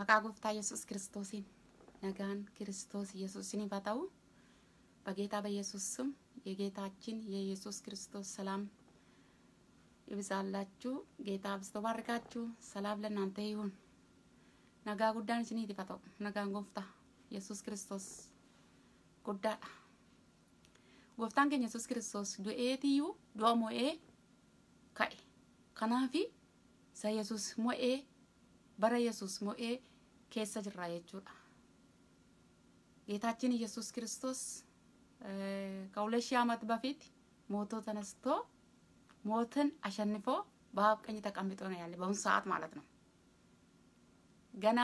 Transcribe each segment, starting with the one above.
Maqaa gooftaa Yesuus Kiristoosiin nagaan Kiristoos Yesuus ባ ታው በጌታ በኢየሱስ ስም የጌታችን የኢየሱስ ክርስቶስ ሰላም ይብዛላችሁ። ጌታ አብዝቶ ሰላም ለእናንተ ይሁን። ነጋ ጉዳን ስኒ ዲፈተው ኢየሱስ ክርስቶስ ጉዳዳ ጎፍታን keenya ኢየሱስ ክርስቶስ ዱኤትዩ ዱአ ሞኤ ካኤ ከናፊ ኢየሱስ ሞኤ በረ ኢየሱስ ሞኤ keessa jirra jechuudha. Geetaችን ኢየሱስ ክርስቶስ ከሁለት ሺህ ዓመት በፊት ሞቶ ተነስቶ ሞትን አሸንፎ በአብ ቀኝ ተቀምጦ ነው ያለ በአሁኑ ሰዓት ማለት ነው። ገና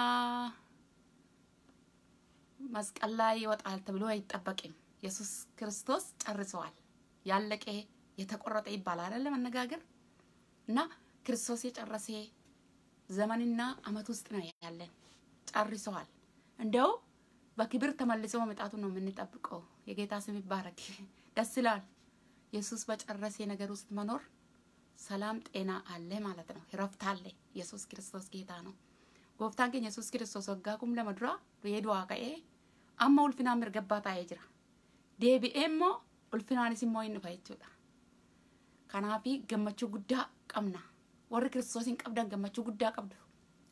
መስቀል ላይ ይወጣል ተብሎ አይጠበቅም። ኢየሱስ ክርስቶስ ጨርሰዋል። ያለቀ የተቆረጠ ይባላል አይደለ መነጋገር እና ክርስቶስ የጨረሰ ዘመንና አመት ውስጥ ነው ያለን። ጨርሰዋል። እንደው በክብር ተመልሶ መምጣቱ ነው የምንጠብቀው። የጌታ ስም ይባረክ። ደስ ይላል። ኢየሱስ በጨረሰ ነገር ውስጥ መኖር ሰላም፣ ጤና አለ ማለት ነው። እረፍት አለ። ኢየሱስ ክርስቶስ ጌታ ነው። ጎፍታን ኬን ኢየሱስ ክርስቶስ ወጋኩም ለመድራ የዱ ዋቀኤ አማ ኡልፊና ምርገባታ የጅራ ዴቢኤሞ ኡልፊናን ሲሞ ይንፋ ከናፊ ገመቹ ጉዳ ቀምና ወር ክርስቶስን ቀብደን ገመቹ ጉዳ ቀብዱ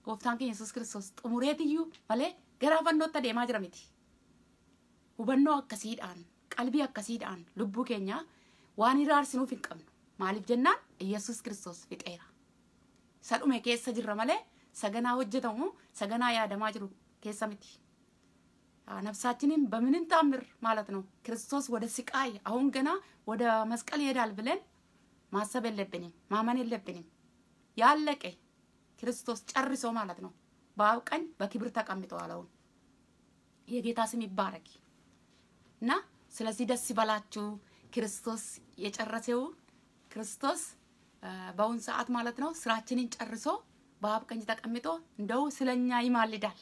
gooftaan keenya yesus kiristoos xumureetiyyuu malee gara hafannootti adeemaa jira miti. Hubannoo akkasiidhaan qalbii akkasiidhaan lubbuu keenya waan irraa arsinuuf hin qabnu maaliif jennaan yesus kiristoos fixeera. Isa dhume keessa jirra malee saganaa hojjetamu saganaa yaadamaa jiru keessa miti. ነፍሳችንን በምንም ታምር ማለት ነው ክርስቶስ ወደ ስቃይ አሁን ገና ወደ መስቀል ይሄዳል ብለን ማሰብ የለብንም፣ ማመን የለብንም። ያለቀ ክርስቶስ ጨርሶ ማለት ነው በአብ ቀኝ በክብር ተቀምጠዋል። አሁን የጌታ ስም ይባረክ እና ስለዚህ ደስ ይበላችሁ። ክርስቶስ የጨረሰው ክርስቶስ በአሁን ሰዓት ማለት ነው ስራችንን ጨርሶ በአብ ቀኝ ተቀምጦ እንደው ስለኛ ይማልዳል።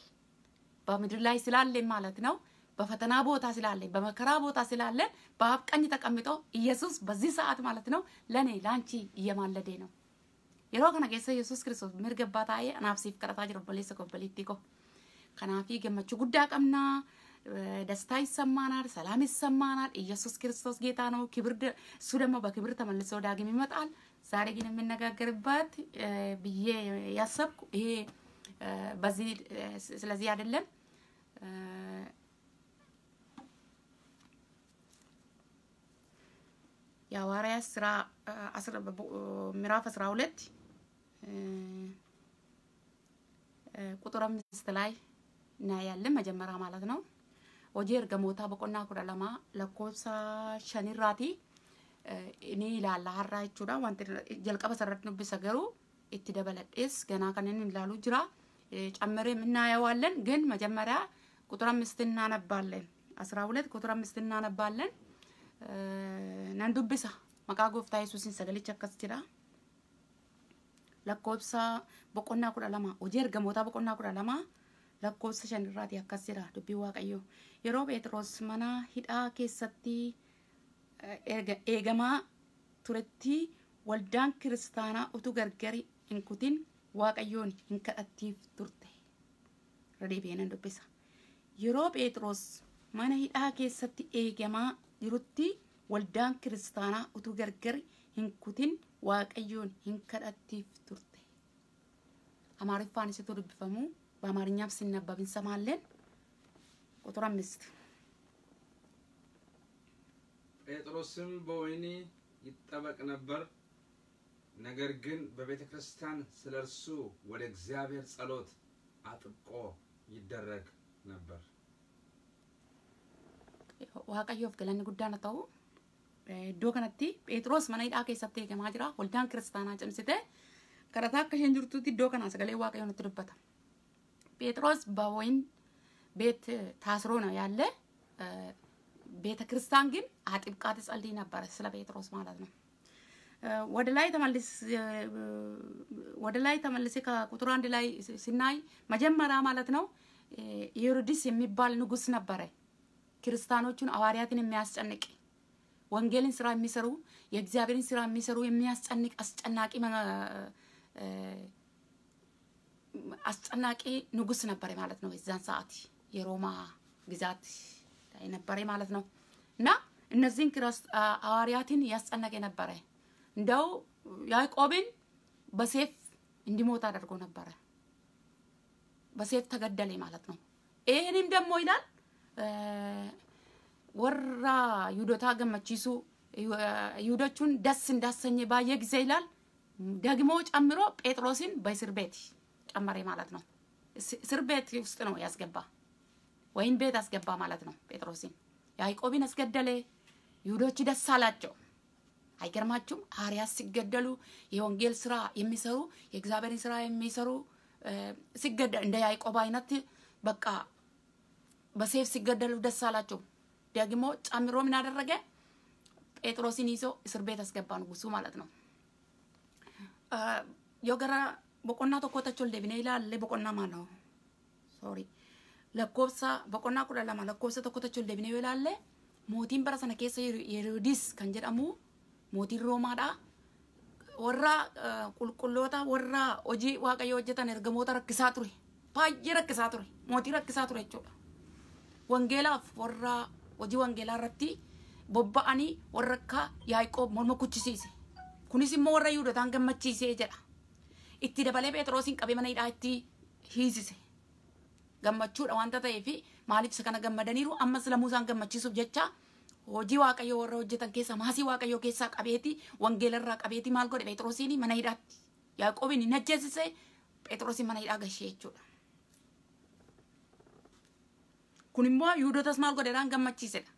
በምድር ላይ ስላለን ማለት ነው በፈተና ቦታ ስላለን በመከራ ቦታ ስላለን በአብ ቀኝ ተቀምጦ ኢየሱስ በዚህ ሰዓት ማለት ነው ለእኔ ለአንቺ እየማለደ ነው። yeroo kana keessa yesus kiristoos mirga abbaa taa'ee anaafsiif kadhataa jira obboleessa obboleettii koo. Kanaafii gammachuu guddaa qabnaa. ደስታ ይሰማናል፣ ሰላም ይሰማናል። ኢየሱስ ክርስቶስ ጌታ ነው። ክብር እሱ ደግሞ በክብር ተመልሶ ዳግም ይመጣል። ዛሬ ግን የምነጋገርበት ብዬ ያሰብኩ ይሄ በዚህ ስለዚህ አይደለም የሐዋርያት ስራ ምዕራፍ 12 ቁጥር አምስት ላይ እናያለን መጀመሪያ ማለት ነው። ሆጂ ኤርገሞታ በቆና ኩዳ ለማ ሸኒራቲ እኔ ይላል ሀራ jechuudha wanti jalqaba sarratti dubbisa garuu itti dabaladhees ganaa kan inni ilaalu ጨምሬ የምናየዋለን ግን መጀመሪያ ቁጥር አምስት እናነባለን አስራ ሁለት ቁጥር አምስት እናነባለን ነን ዱብሳ መቃ ጎፍታ የሱስን lakkoobsa boqonnaa kudha lama hojii ergamootaa boqonnaa kudha lama lakkoobsa shanirraati akkas jira dubbii waaqayyoo yeroo Pheexroos mana hidhaa keessatti eh, eegamaa turetti waldaan kiristaanaa utuu gargari hin kutin waaqayyoon hin kadhattiif turte. Radii beenan dubbisa. Yeroo Pheexroos mana hidhaa keessatti eegamaa jirutti waldaan kiristaanaa utuu gargari hin kutin waaqayyoon hin kadhattiif turte amaariffaan isitu dubbifamu በአማርኛም ሲነበብ እንሰማለን። ቁጥር አምስት ጴጥሮስም በወህኒ ይጠበቅ ነበር። ነገር ግን በቤተ ክርስቲያን ስለ እርሱ ወደ እግዚአብሔር ጸሎት አጥብቆ ይደረግ ነበር። ዋቀዮፍ ገለን ጉዳይ ነው iddoo kanatti Phexros mana hidhaa keessatti eegamaa jira. Waldaan kiristaanaa cimsite karataa akka isheen jirtutti iddoo kana sagalee waaqayyoon itti dubbata. Phexros bawoyin ቤት ታስሮ ነው ያለ። ቤተ ክርስቲያን ግን አጥብቃ ትጸልይ sila ስለ ጴጥሮስ ማለት ነው። ወደ ላይ ተመልስ ወደ ላይ ተመልስ ከቁጥር አንድ ላይ ስናይ መጀመሪያ ማለት ነው ሄሮድስ የሚባል ንጉስ ነበረ ክርስቲያኖቹን ሐዋርያትን የሚያስጨንቅ ወንጌልን ስራ የሚሰሩ የእግዚአብሔርን ስራ የሚሰሩ የሚያስጨንቅ አስጨናቂ አስጨናቂ ንጉስ ነበረ ማለት ነው። የዛን ሰዓት የሮማ ግዛት ነበረ ማለት ነው እና እነዚህን ሐዋርያትን ያስጨነቀ ነበረ። እንደው ያዕቆብን በሴፍ እንዲሞት አድርጎ ነበረ። በሴፍ ተገደለ ማለት ነው። ይህንም ደግሞ ይላል ወራ ይሁዶታ ገመቺሱ ይሁዶቹን ደስ እንዳሰኘ ባየ ጊዜ ይላል ደግሞ ጨምሮ ጴጥሮስን በእስር ቤት ጨመረ ማለት ነው። እስር ቤት ውስጥ ነው ያስገባ፣ ወይን ቤት አስገባ ማለት ነው። ጴጥሮስን ያዕቆብን አስገደለ። ይሁዶች ደስ አላቸው። አይገርማችሁም? ሐዋርያት ሲገደሉ የወንጌል ስራ የሚሰሩ የእግዚአብሔርን ስራ የሚሰሩ ሲገደል እንደ ያዕቆብ አይነት በቃ በሴፍ ሲገደሉ ደስ አላቸው። ደግሞ ጨምሮ ምን አደረገ? ጴጥሮስን ይዞ እስር ቤት አስገባ ንጉሱ ማለት ነው። የገራ በቆና ተኮተቾል ደብኔ ይላል በቆና ማነው ሶሪ ለኮብሳ በቆና ኩዳ ለማ ለኮብሳ ተኮተቾል ደብኔ ይላል mootiin bara sana keessa Heroodis kan jedhamu mootiin Roomaadha. Warra qulqulloota warra hojii waaqayyo hojjetan ergamoota rakkisaa ture. Baay'ee rakkisaa ture. Mootii rakkisaa ture jechuudha. Wangeelaaf warra hojii wangeelaa irratti bobba'anii warra akka Yaaqoob morma kuchisiise. Kunis immoo warra Yihuudootaan gammachiisee jedha. Itti dabalee Phexroosiin qabee mana hidhaa itti hiisise. Gammachuudha wanta ta'eef maaliif isa kana gammadaniiru ammas lamuu isaan gammachiisuuf jecha hojii waaqayyoo warra hojjetan keessaa maasii waaqayyoo keessaa qabeeti wangeela irraa qabeeti maal godhe Phexroosiin mana hidhaatti. Yaaqoobiin hin ajjeesise Phexroosiin mana hidhaa gashee jechuudha. kun immoo Yihuudootas maal godheedhaan gammachiisedha.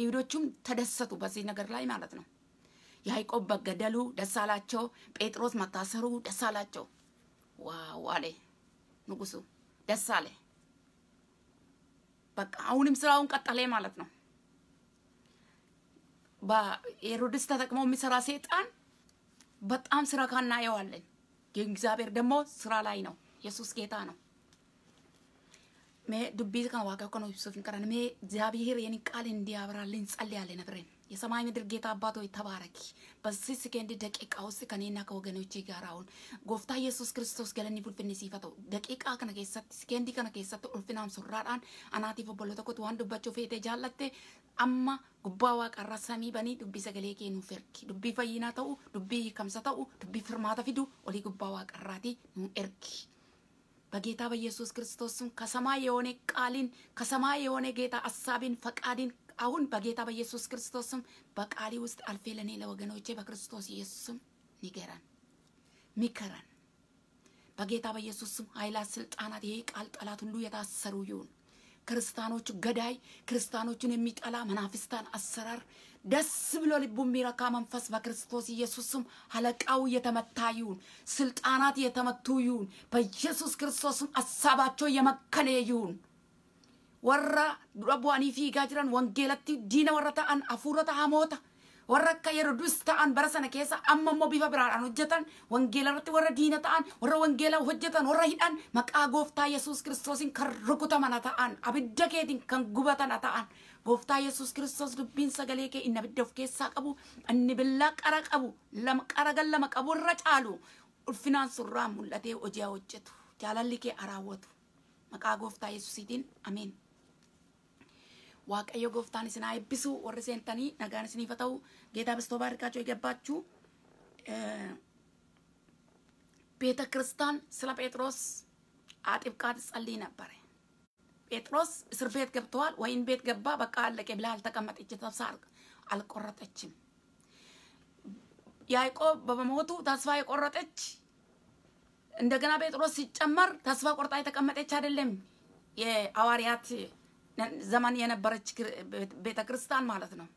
Yihuudoቹም ተደሰቱ በዚህ ነገር ላይ ማለት ነው። ያዕቆብ መገደሉ ደስ አላቸው። ጴጥሮስ መታሰሩ ደስ አላቸው። ዋው አለ ንጉሱ፣ ደስ አለ። በቃ አሁንም ስራውን ቀጠለ ማለት ነው። በሄሮድስ ተጠቅሞ የሚሰራ ሴጣን በጣም ስራ ካናየዋለን። የእግዚአብሔር ደግሞ ስራ ላይ ነው። ኢየሱስ ጌታ ነው። mee dubbii kana waaqa kan ibsuuf hin qaran mee እግዚአብሔር የኔ ቃል እንዲያብራልኝ ጸልያለሁ ነብረን የሰማይ ምድር ጌታ አባት ሆይ ተባረክ። በዚህ ሰከንድ ደቂቃ ውስጥ ከኔና ከወገኖቼ ጋር አሁን ጎፍታ ኢየሱስ ክርስቶስ ገለኒ ፉልፍኒ ሲፈተው ደቂቃ ከነ keessatti sekeendii kana keessatti ulfinaam surraadhaan anaatiif obboloo tokkotu waan dubbachuu feete jaallatte amma gubbaa waaqarraa samii banii dubbii sagalee kennuu ergi. Dubbii fayyinaa ta'u, dubbii hiikamsa ta'u, dubbii firmaata fidu olii gubbaa waaqarraati nu ergi. በጌታ በኢየሱስ ክርስቶስም ከሰማይ የሆነ ቃልን ከሰማይ የሆነ ጌታ አሳቢን ፈቃድን አሁን በጌታ በኢየሱስ ክርስቶስም በቃሊ ውስጥ አልፌ ለእኔ ለወገኖቼ በክርስቶስ ኢየሱስም ስም ንገረን፣ ምከረን። በጌታ በኢየሱስም ኃይላት፣ ስልጣናት ይሄ ቃል ጠላት ሁሉ የታሰሩ ይሁን። ክርስቲያኖቹ ገዳይ ክርስቲያኖቹን የሚጠላ መናፍስታን አሰራር ደስ ብሎ ልቡ የሚረካ መንፈስ በክርስቶስ ኢየሱስ ስም አለቃው የተመታ ይሁን። ስልጣናት የተመቱ ይሁን። በኢየሱስ ክርስቶስም አሳባቸው የመከለ ይሁን። ወራ ዱራ ቡአኒ ፊጋ ጅራን ወንጌለቲ ዲነ ወራ ተአን አፉረ ተሃሞታ warra akka yeroo dus ta'an bara sana keessa amma immoo bifa biraadhaan hojjetan wangeela irratti warra diina ta'an warra wangeela hojjetan warra hidhan maqaa gooftaa yesus kiristoosiin kan rukutaman ta'an abidda keetiin kan gubatana ta'an gooftaa yesus kiristoos dubbiin sagalee kee inni abidda of keessaa qabu inni billaa qara qabu Qara gal lama qabu irra caalu ulfinaan surraan mul'atee hojii hojjetu jaalalli kee raawwatu. maqaa gooftaa yesusiitiin ameen. Waaqayyo gooftaan isin haa eebbisuu warri seentanii nagaan isiniif haa ta'u geetaa bistoo baarikaachuu eegabbaachuu ቤተ sila ስለ ጴጥሮስ አጥብቃ ትጸልይ bare ጴጥሮስ እስር ቤት ገብተዋል። ወይን ቤት ገባ። በቃ አለቀ ብላ አልተቀመጠች። ተስፋ አልቆረጠችም። ያዕቆብ በመሞቱ ተስፋ የቆረጠች እንደገና ጴጥሮስ ሲጨመር ተስፋ ቆርጣ የተቀመጠች አይደለም። የሐዋርያት ዘመን የነበረች ቤተ ክርስቲያን ማለት ነው።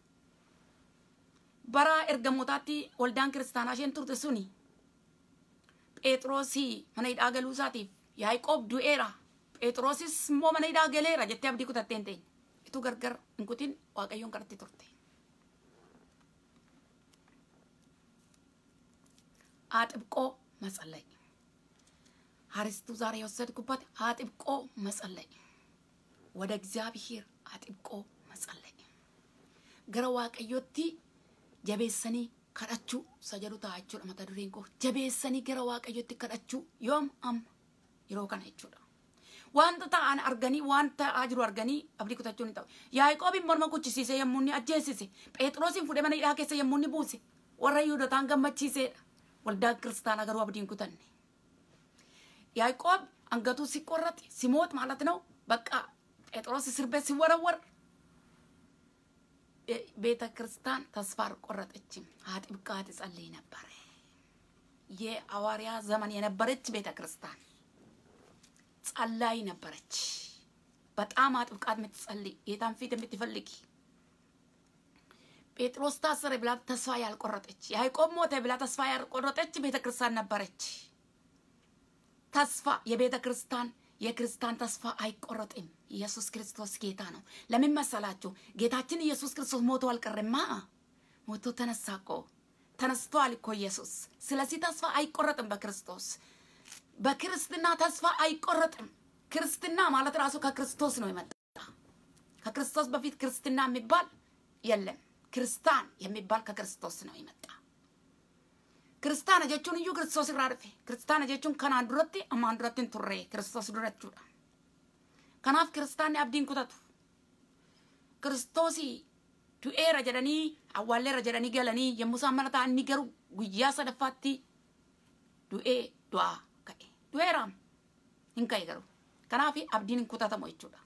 በራ ኤርገሞታቲ ወልዳን ክርስቲያናሽን ቱርት ሱኒ ጴጥሮሲ መነይዳ ገሉሳቲፍ ያዕቆብ ዱኤራ Phexrosis immoo mana hidhaa galeera jettee abdii kutattee hin teenye. Ituu gargar hin kutin Waaqayyoon qaratti turte. አጥብቆ at ሀርስቱ ዛሬ የወሰድኩበት አጥብቆ at ወደ እግዚአብሔር Gara wa ገረ jabesani karachu ከዳቹ ሰጀዱ ታችሁ መታ ዱሬን ኮ ጀቤሰኒ ገረ ዋቀዮቲ ከዳቹ ዮም አም የሮ ከነ ጀቹudha wanta ta'an arganii wanta ta'aa jiru arganii abdii kutachuun hin ta'u. Yaaqoobiin morma kuchisiise yommuu inni ajjeesise. Phexroosiin fuudhee mana hidhaa keessa yommuu inni buuse. Warra Yihudotaan gammachiiseedha. Waldaan kiristaanaa garuu abdiin kutanne. Yaaqoob hangatuu si qorrate si moot maalat na'u bakka Phexroosi sirbee si warawwar. ቤተ ክርስቲያን ተስፋር ቆረጠች። አጥብቃ ትጸልይ ነበረ። zaman ዘመን የነበረች ቤተ ክርስቲያን ጸላይ ነበረች። በጣም አጥብቃት የምትጸልይ ጌታን ፊት የምትፈልግ ጴጥሮስ ታሰረ ብላ ተስፋ ያልቆረጠች፣ ያዕቆብ ሞተ ብላ ተስፋ ያልቆረጠች ቤተ ክርስቲያን ነበረች። ተስፋ የቤተ ክርስቲያን የክርስቲያን ተስፋ አይቆረጥም። ኢየሱስ ክርስቶስ ጌታ ነው። ለምን መሰላችሁ? ጌታችን ኢየሱስ ክርስቶስ ሞቶ አልቀርማ ሞቶ ተነሳ እኮ ተነስቷል እኮ ኢየሱስ። ስለዚህ ተስፋ አይቆረጥም በክርስቶስ በክርስትና ተስፋ አይቆረጥም። ክርስትና ማለት ራሱ ከክርስቶስ ነው የመጣ። ከክርስቶስ በፊት ክርስትና የሚባል የለም። ክርስታን የሚባል ከክርስቶስ ነው የመጣ። ክርስታን ጀቹን እዩ ክርስቶስ ራርፌ ክርስታን ጀቹን ከናን ዱረቲ አማን ዱረቲን ቱሬ ክርስቶስ ዱረቹዳ ከናፍ ክርስታን አብዲን ኩተቱ ክርስቶሲ ዱኤረ ጀደኒ አዋሌረ ረጀደኒ ገለኒ የሙሳ መለታ እኒ ጉያ ሰደፋቲ ዱኤ ዱአ du'ee raama hin ka'e garuu. Kanaaf abdiin hin kutatamu jechuudha.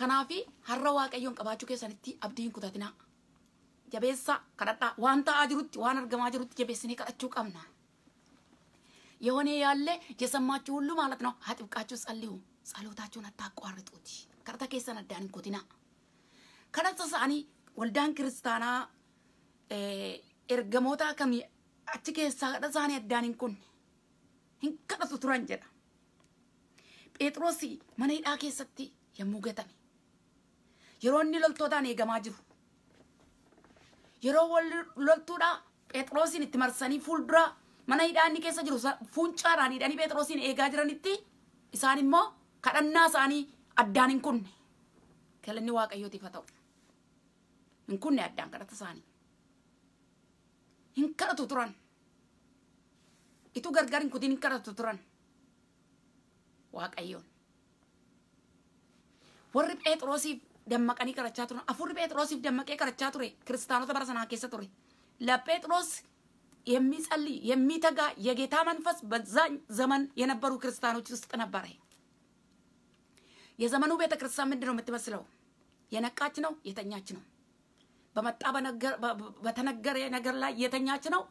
Kanaaf har'a waaqayyoon qabaachuu keessanitti abdii hin kutatinaa. Jabeessa kadhadhaa waan ta'aa jirutti waan argamaa jirutti jabeessinee kadhachuu qabna. የሆነ ያለ የሰማችሁ ሁሉ ማለት ነው። አጥብቃችሁ ጸልዩ። ጸሎታችሁን አታቋርጡት። ከርተ ኬሰን አዳን ኮቲና ከነጽ ሳኒ ወልዳን ክርስታና ኤርገሞታ ከሚ አች ኬሳ ከደሳኒ አዳኒን ኩን hin kadhatu turan jedha. Phexros mana hidhaa keessatti yommuu gatame yeroo inni loltootaan eegamaa jiru yeroo loltuudhaa Phexrosin itti marsanii fuulduraa mana hidhaa inni keessa jiru funcaadhaan hidhanii Phexrosin eegaa jiranitti isaan immoo kadhannaa isaanii addaan hin kunne galanni waaqayyootiif haa ta'u hin kunne addaan kadhata isaanii hin kadhatu turan. Itu gargar hin kutin hin kadhatu turan Waaqayyoon. Warri Phexrosiif dammaqanii kadhachaa turan afurri Phexrosiif dammaqee kadhachaa ture kiristaanota bara sanaa keessa ture ለጴጥሮስ የሚጸልይ የሚተጋ የጌታ መንፈስ በዛኝ ዘመን የነበሩ ክርስቲያኖች ውስጥ ነበረ። የዘመኑ ቤተ ክርስቲያን ምንድን ነው የምትመስለው? የነቃች ነው? የተኛች ነው? በመጣ በተነገረ ነገር ላይ የተኛች ነው?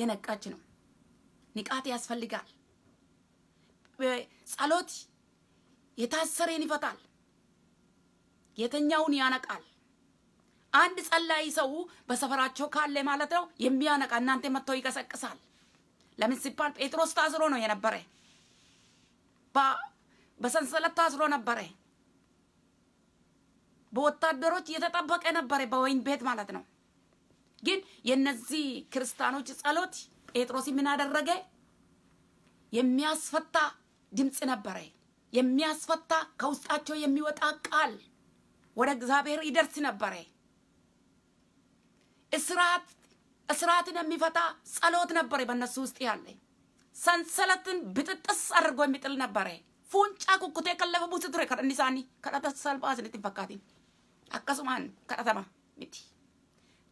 የነቃች ነው? ንቃት ያስፈልጋል። ጸሎት የታሰረን ይፈታል፣ የተኛውን ያነቃል። አንድ ጸላይ ሰው በሰፈራቸው ካለ ማለት ነው የሚያነቃ እናንተ መጥተው ይቀሰቅሳል። ለምን ሲባል ጴጥሮስ ታስሮ ነው የነበረ፣ በሰንሰለት ታስሮ ነበረ፣ በወታደሮች እየተጠበቀ ነበረ፣ በወይን ቤት ማለት ነው። ግን የነዚህ ክርስቲያኖች ጸሎት ጴጥሮስ ምን አደረገ? የሚያስፈታ ድምፅ ነበረ። የሚያስፈታ ከውስጣቸው የሚወጣ ቃል ወደ እግዚአብሔር ይደርስ ነበረ። እስራት እስራትን የሚፈታ ጸሎት ነበረ በእነሱ ውስጥ ያለ። ሰንሰለትን ብጥጥስ አድርጎ የሚጥል ነበረ። ፉንጫ ኩኩቴ ከለፈ ቡስ ቱሬ ከኒሳኒ ከጠተ ሰልባስንትን ፈካቲን አከሱማን ከጠተማ ሚቲ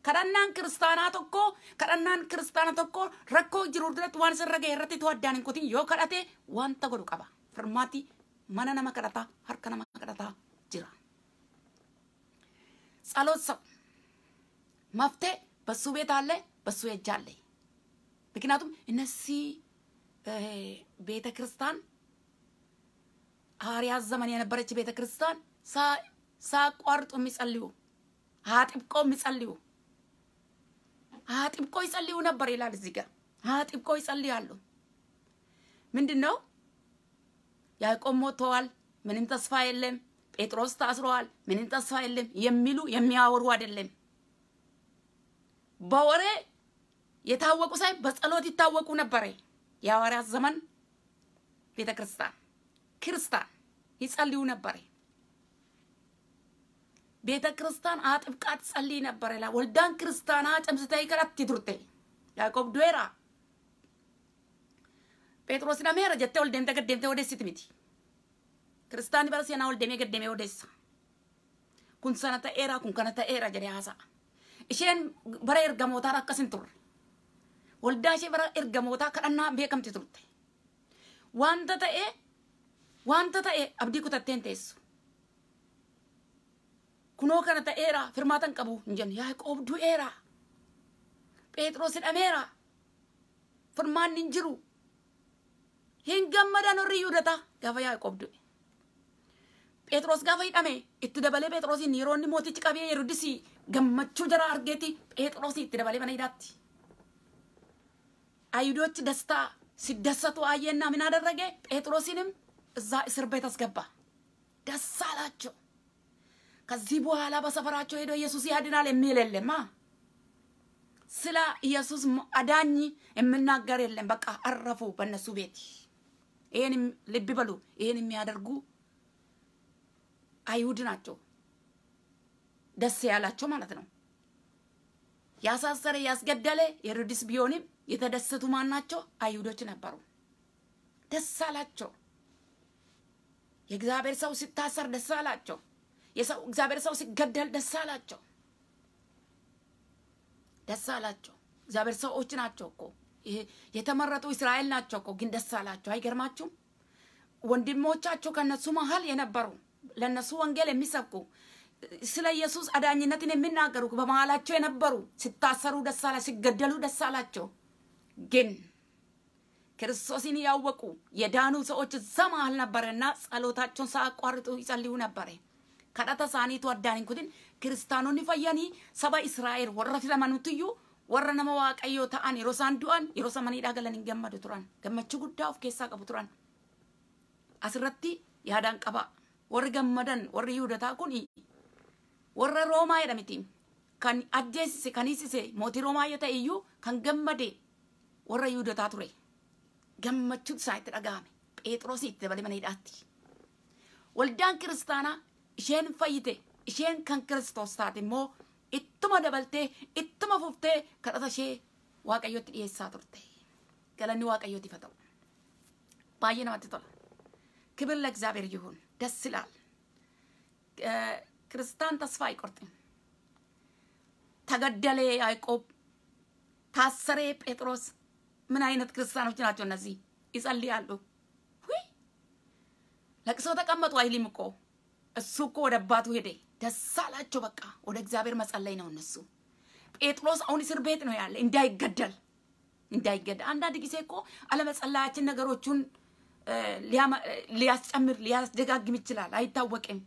kadhannaan kiristaanaa tokko kadhannaan kiristaana tokko rakkoo jiru duratti waan sirra ga'e irratti itoo addaan hin kutin yoo kadhate wanta godhu qaba. Firmaatti mana nama kadhataa harka nama kadhataa jira. Tsalootsa maftee bassuu beetaallee bassuu ejjaallee. Bikinaatum innasi ቤተ ክርስቲያን ሐዋርያት ዘመን የነበረች ቤተ ክርስቲያን ሳቋርጡ የሚጸልዩ አጥብቆ የሚጸልዩ አጥብቆ ይጸልዩ ነበር ይላል እዚህ ጋር አጥብቆ ይጸልያሉ። ምንድን ነው ያዕቆብ ሞተዋል፣ ምንም ተስፋ የለም፣ ጴጥሮስ ታስረዋል፣ ምንም ተስፋ የለም የሚሉ የሚያወሩ አይደለም። በወሬ የታወቁ ሳይ በጸሎት ይታወቁ ነበረ። የሐዋርያት ዘመን ቤተ ክርስቲያን ክርስቲያን ይጸልዩ ነበረ። ቤተ ክርስቲያን አጥብቃ ትጸልይ ነበር ይላል። ወልዳን ክርስቲያና ጨምስተይ ከራት ትዱርቴ ያዕቆብ ዱዌራ ጴጥሮስ ነሜረ ጀቴ ወልደምተ ገደምተ ወደሲት ሚቲ ክርስቲያን በረሴና ወልደሜ ገደሜ ወደሳ kun sana ta'eera kun kana ta'eera jedhee haasa'a. Isheen bara ergamootaarra akkas hin turre. Waldaa ishee bara ergamootaa kadhannaa beekamti turte. Wanta ta'e wanta ta'e abdii kutatteen teessu. kunoo kana ta'eera firmaata hin qabu hin jenne yaaqoob du'eera phexros hidhameera firmaanni hin jiru hin gammadan horri yuudata gaafa yaaqoob du'e phexros gaafa hidhame itti dabalee phexrosin yeroo inni mootichi qabee yerudisi gammachuu jara argeeti phexrosi itti dabalee mana hidhaatti አይሁዶች ደስታ ሲደሰቱ አየና ምን አደረገ? ጴጥሮስንም እዛ እስር ቤት አስገባ። ደስ አላቸው። ከዚህ በኋላ በሰፈራቸው ሄዶ ኢየሱስ ያድናል የሚል የለማ። ስለ ኢየሱስ አዳኝ የምናገር የለም። በቃ አረፉ በእነሱ ቤት። ይህን ልብ በሉ። ይህን የሚያደርጉ አይሁድ ናቸው። ደስ ያላቸው ማለት ነው። ያሳሰረ ያስገደለ ሄሮድስ ቢሆንም የተደሰቱ ማን ናቸው? አይሁዶች ነበሩ። ደስ አላቸው። የእግዚአብሔር ሰው ሲታሰር ደስ አላቸው። የሰው እግዚአብሔር ሰው ሲገደል ደስ አላቸው፣ ደስ አላቸው። እግዚአብሔር ሰዎች ናቸው እኮ የተመረጡ እስራኤል ናቸው እኮ፣ ግን ደስ አላቸው። አይገርማችሁም? ወንድሞቻቸው ከነሱ መሀል የነበሩ ለነሱ ወንጌል የሚሰብኩ ስለ ኢየሱስ አዳኝነትን የሚናገሩ በመሀላቸው የነበሩ ሲታሰሩ ደስ አላ ሲገደሉ ደስ አላቸው። ግን ክርስቶስን ያወቁ የዳኑ ሰዎች እዛ መሀል ነበረና ጸሎታቸውን ሳያቋርጡ ይጸልዩ ነበረ። kadhata isaaniitu addaan hin kutin kiristaanonni fayyanii saba Israa'el warra filamanuttiyyuu warra nama waaqayyoo ta'an yeroo isaan du'an yeroo samaniidhaa galan hin gammadu turan gammachuu guddaa of keessaa qabu turan asirratti yaadaan qaba warri gammadan warri yuudataa kun warra roomaa jedha kan ajjeesise kan hiisise mootii roomaa yoo ta'e iyyuu kan gammade warra yuudataa ture gammachuu isaa itti dhagahame phexroosii itti dabalee maniidhaatti waldaan kiristaanaa isheen fayyite isheen kan kiristoos taate immoo ittuma dabaltee ittuma fuftee kadhata ishee waaqayyootti dhiyeessaa turte galanni waaqayyootiif haa ta'u baay'ee namatti tola kibirla egzaabeer yihuun das ilaal kiristaan tasfaa iqorxin ተገደለ ያዕቆብ ታሰረ ጴጥሮስ ምን አይነት ክርስቲያኖች ናቸው እነዚህ ይጸልያሉ ለቅሶ ተቀመጡ አይልም እኮ እሱ እኮ ወደ አባቱ ሄደ። ደስ አላቸው። በቃ ወደ እግዚአብሔር መጸለይ ነው እነሱ። ጴጥሮስ አሁን እስር ቤት ነው ያለ፣ እንዳይገደል እንዳይገደል። አንዳንድ ጊዜ እኮ አለመጸለያችን ነገሮቹን ሊያስጨምር ሊያስደጋግም ይችላል፣ አይታወቅም።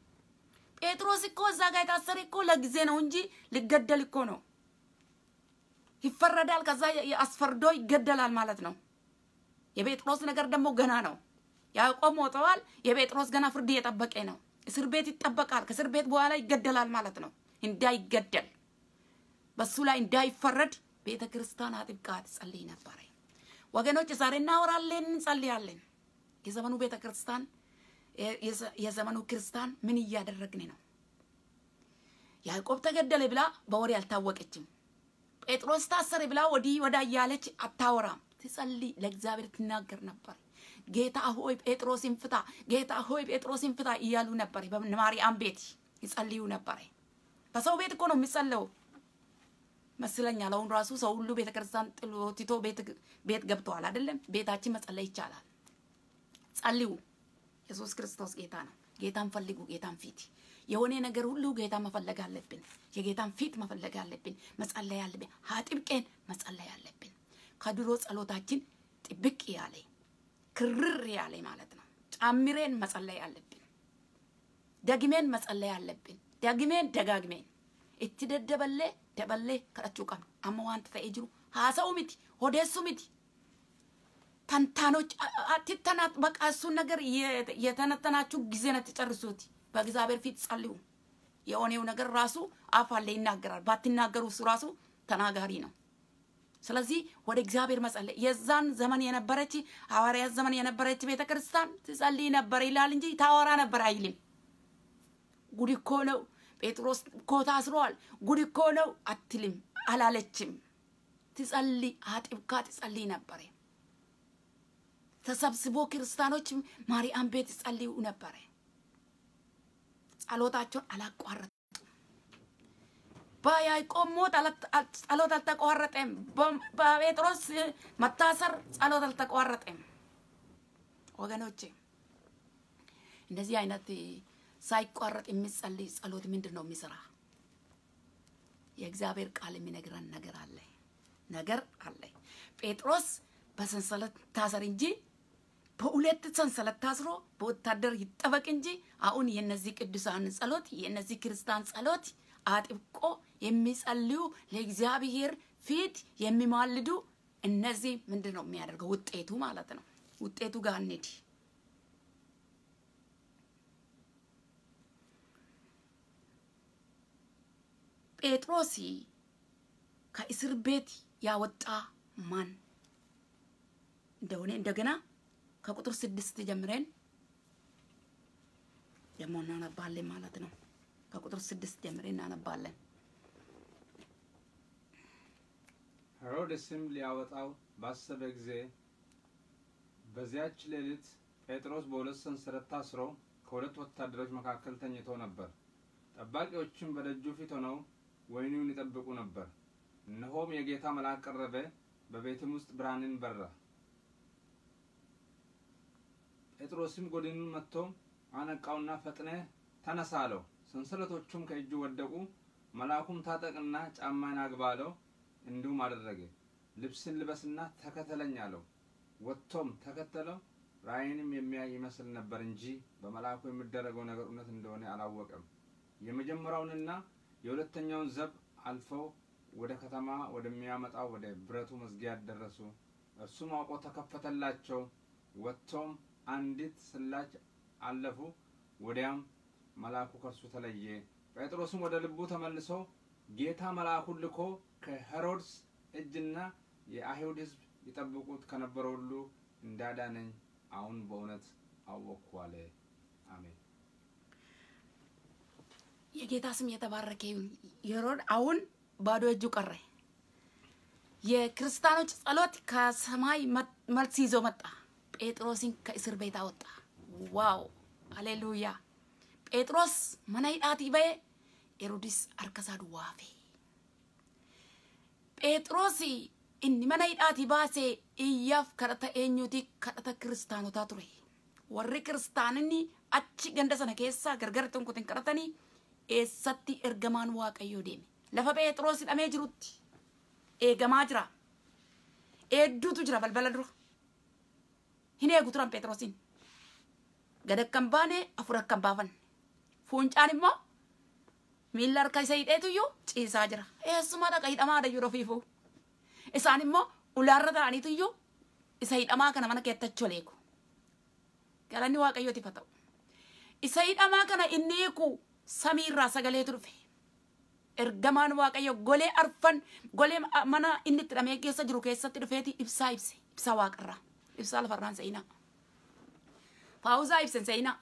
ጴጥሮስ እኮ እዛ ጋር የታሰረ እኮ ለጊዜ ነው እንጂ ሊገደል እኮ ነው። ይፈረዳል፣ ከዛ አስፈርዶ ይገደላል ማለት ነው። የጴጥሮስ ነገር ደግሞ ገና ነው። ያዕቆብ ሞተዋል። የጴጥሮስ ገና ፍርድ እየጠበቀ ነው። እስር ቤት ይጠበቃል። ከእስር ቤት በኋላ ይገደላል ማለት ነው። እንዳይገደል በሱ ላይ እንዳይፈረድ ቤተ ክርስቲያን አጥብቃ ትጸልይ ነበረ። ወገኖች ዛሬ እናወራለን፣ እንጸልያለን። የዘመኑ ቤተ ክርስቲያን የዘመኑ ክርስቲያን ምን እያደረግን ነው? ያዕቆብ ተገደለ ብላ በወሬ አልታወቀችም። ጴጥሮስ ታሰረ ብላ ወዲህ ወዳ እያለች አታወራም። ትጸልይ፣ ለእግዚአብሔር ትናገር ነበር። ጌታ ሆይ ጴጥሮስን ፍታ፣ ጌታ ሆይ ጴጥሮስን ፍታ እያሉ ነበር። በማርያም ቤት ይጸልዩ ነበር። በሰው ቤት እኮ ነው የሚጸለው መስለኛል። አሁን ራሱ ሰው ሁሉ ቤተክርስቲያን ጥሎ ትቶ ቤት ገብተዋል አይደለም? ቤታችን መጸለይ ይቻላል። ጸልዩ። ኢየሱስ ክርስቶስ ጌታ ነው። ጌታን ፈልጉ፣ ጌታን ፊት የሆነ ነገር ሁሉ ጌታ መፈለግ አለብን። የጌታን ፊት መፈለግ አለብን። መጸለይ አለብን። ሀጥብቄን መጸለይ አለብን። ከድሮ ጸሎታችን ጥብቅ ያለ ክርር ያለኝ ማለት ነው። ጨምሬን መጸለይ አለብን። ደግሜን መጸለይ አለብን። ደግሜን ደጋግሜን እትደደበሌ ደበሌ ከዳችሁ ቀም አመ ዋንት ተኤ ሀሰው ሚቲ ሆዴሱ ሚቲ ተንታኖች አትተና በቃ እሱን ነገር የተነተናችሁ ጊዜ ነው ትጨርሱት። በእግዚአብሔር ፊት ጸልዩ። የሆነው ነገር ራሱ አፋለ ይናገራል። ባትናገሩ እሱ ራሱ ተናጋሪ ነው። ስለዚህ ወደ እግዚአብሔር መጸለይ የዛን ዘመን የነበረች ሐዋርያት ዘመን የነበረች ቤተ ክርስቲያን ትጸልይ ነበር ይላል እንጂ ታወራ ነበር አይልም። ጉድ እኮ ነው፣ ጴጥሮስ እኮ ታስሯል፣ ጉድ እኮ ነው አትልም አላለችም። ትጸልይ አጥብቃ ትጸልይ ነበር። ተሰብስቦ ክርስቲያኖች ማርያም ቤት ይጸልዩ ነበር ጸሎታቸውን አላቋረጥ በያዕቆብ ሞት ጸሎት አልተቋረጠም። በጴጥሮስ መታሰር ጸሎት አልተቋረጠም። ወገኖቼ እንደዚህ አይነት ሳይቋረጥ የሚጸልይ ጸሎት ምንድን ነው የሚሰራ? የእግዚአብሔር ቃል የሚነግረን ነገር አለ ነገር አለ። ጴጥሮስ በሰንሰለት ታሰር እንጂ በሁለት ሰንሰለት ታስሮ በወታደር ይጠበቅ እንጂ አሁን የነዚህ ቅዱሳን ጸሎት የነዚህ ክርስቲያን ጸሎት አጥብቆ የሚጸልዩ ለእግዚአብሔር ፊት የሚማልዱ እነዚህ ምንድን ነው የሚያደርገው ውጤቱ ማለት ነው። ውጤቱ ጋር እንሂድ። ጴጥሮስ ከእስር ቤት ያወጣ ማን እንደሆነ እንደገና ከቁጥር ስድስት ጀምረን ደግሞ እናነባለን ማለት ነው። ከቁጥር ስድስት ጀምሬ እናነባለን። ሄሮድስም ሊያወጣው ባሰበ ጊዜ በዚያች ሌሊት ጴጥሮስ በሁለት ሰንሰለት ታስሮ ከሁለት ወታደሮች መካከል ተኝቶ ነበር። ጠባቂዎችም በደጁ ፊት ሆነው ወይኑን ይጠብቁ ነበር። እነሆም የጌታ መልአክ ቀረበ፣ በቤትም ውስጥ ብርሃንን በራ። ጴጥሮስም ጎድኑን መጥቶ አነቃውና ፈጥነ ተነሳ አለው። ሰንሰለቶቹም ከእጁ ወደቁ። መልአኩም ታጠቅና ጫማን አግባ አለው። እንዲሁም አደረገ። ልብስን ልበስና ተከተለኝ አለው። ወጥቶም ተከተለው። ራእይንም የሚያይ ይመስል ነበር እንጂ በመልአኩ የሚደረገው ነገር እውነት እንደሆነ አላወቀም። የመጀመሪያውንና የሁለተኛውን ዘብ አልፈው ወደ ከተማ ወደሚያመጣው ወደ ብረቱ መዝጊያ ደረሱ። እርሱም አውቆ ተከፈተላቸው። ወጥቶም አንዲት ስላች አለፉ። ወዲያም መልአኩ ከእርሱ ተለየ። ጴጥሮስም ወደ ልቡ ተመልሶ ጌታ መልአኩን ልኮ ከሄሮድስ እጅና የአይሁድ ሕዝብ ይጠብቁት ከነበረ ሁሉ እንዳዳነኝ አሁን በእውነት አወቅኩ አለ። አሜን። የጌታ ስም የተባረከ ይሁን። ሄሮድ አሁን ባዶ እጁ ቀረ። የክርስቲያኖች ጸሎት ከሰማይ መልስ ይዞ መጣ። ጴጥሮስን ከእስር ቤት አወጣ። ዋው ሃሌሉያ! Phexros mana hidhaatii ba'e Heroodis harkasaa duwwaa fe. Phexros inni mana hidhaatii baasee iyyaaf kadhata eenyuutii kadhata kiristaanotaa ture. Warri kiristaaninni achi ganda sana keessaa gargar tonkotin kadhatanii eessatti ergamaan waaqayyoo deeme. Lafa Phexros hidhamee jirutti eegamaa jira. Eedduutu jira balbala dura. Hin eegu turan Phexrosin. Gad akkam baane afur akkam baafan. Funcaanimmoo miilla harka isa hidheetuyyuu ciisaa jira. Eessuma dhaqa hidhamaadha yeroo fiifuu. Isaanimmoo ulaarra ta'aniituyyuu isa hidhamaa kana mana keettatti choleeku. Galanni waaqayyooti fa ta'u. Isa hidhamaa kana inni hiiku samiirraa sagaleetu dhufe. Ergamaan waaqayyo golee arfan golee mana inni itti dhamee keessa jiru keessatti dhufeeti ibsaa ibse. Ibsaa waaqarraa. Ibsaa lafarraan seenaa. Paawuzaa ibsen seenaa.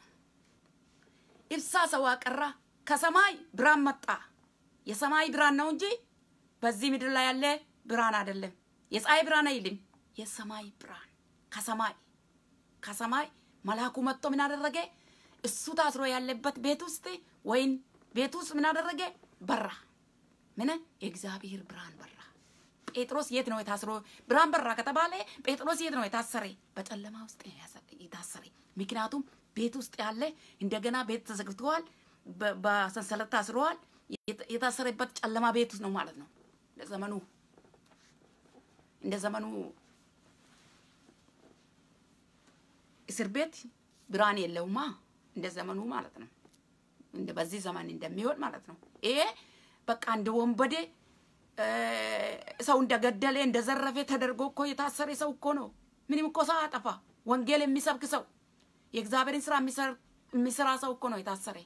ኢብሳ ሰዋ ቀራ ከሰማይ ብርሃን መጣ። የሰማይ ብርሃን ነው እንጂ በዚህ ምድር ላይ ያለ ብርሃን አይደለም። የፀሐይ ብርሃን አይልም። የሰማይ ብርሃን ከሰማይ ከሰማይ መልአኩ መጥቶ ምን አደረገ? እሱ ታስሮ ያለበት ቤት ውስጥ ወይን ቤት ውስጥ ምን አደረገ? በራ። ምን የእግዚአብሔር ብርሃን በራ። ጴጥሮስ የት ነው የታስሮ? ብርሃን በራ ከተባለ ጴጥሮስ የት ነው የታሰረ? በጨለማ ውስጥ የታሰረ። ምክንያቱም ቤት ውስጥ ያለ እንደገና ቤት ተዘግተዋል፣ በሰንሰለት ታስረዋል። የታሰረበት ጨለማ ቤት ውስጥ ነው ማለት ነው። ለዘመኑ እንደ ዘመኑ እስር ቤት ብርሃን የለውማ። እንደ ዘመኑ ማለት ነው። በዚህ ዘመን እንደሚሆን ማለት ነው። ይሄ በቃ እንደ ወንበዴ ሰው እንደገደለ እንደዘረፈ ተደርጎ እኮ የታሰረ ሰው እኮ ነው። ምንም እኮ ሰው አጠፋ ወንጌል የሚሰብክ ሰው የእግዚአብሔርን ስራ የሚሰራ ሰው እኮ ነው የታሰረ።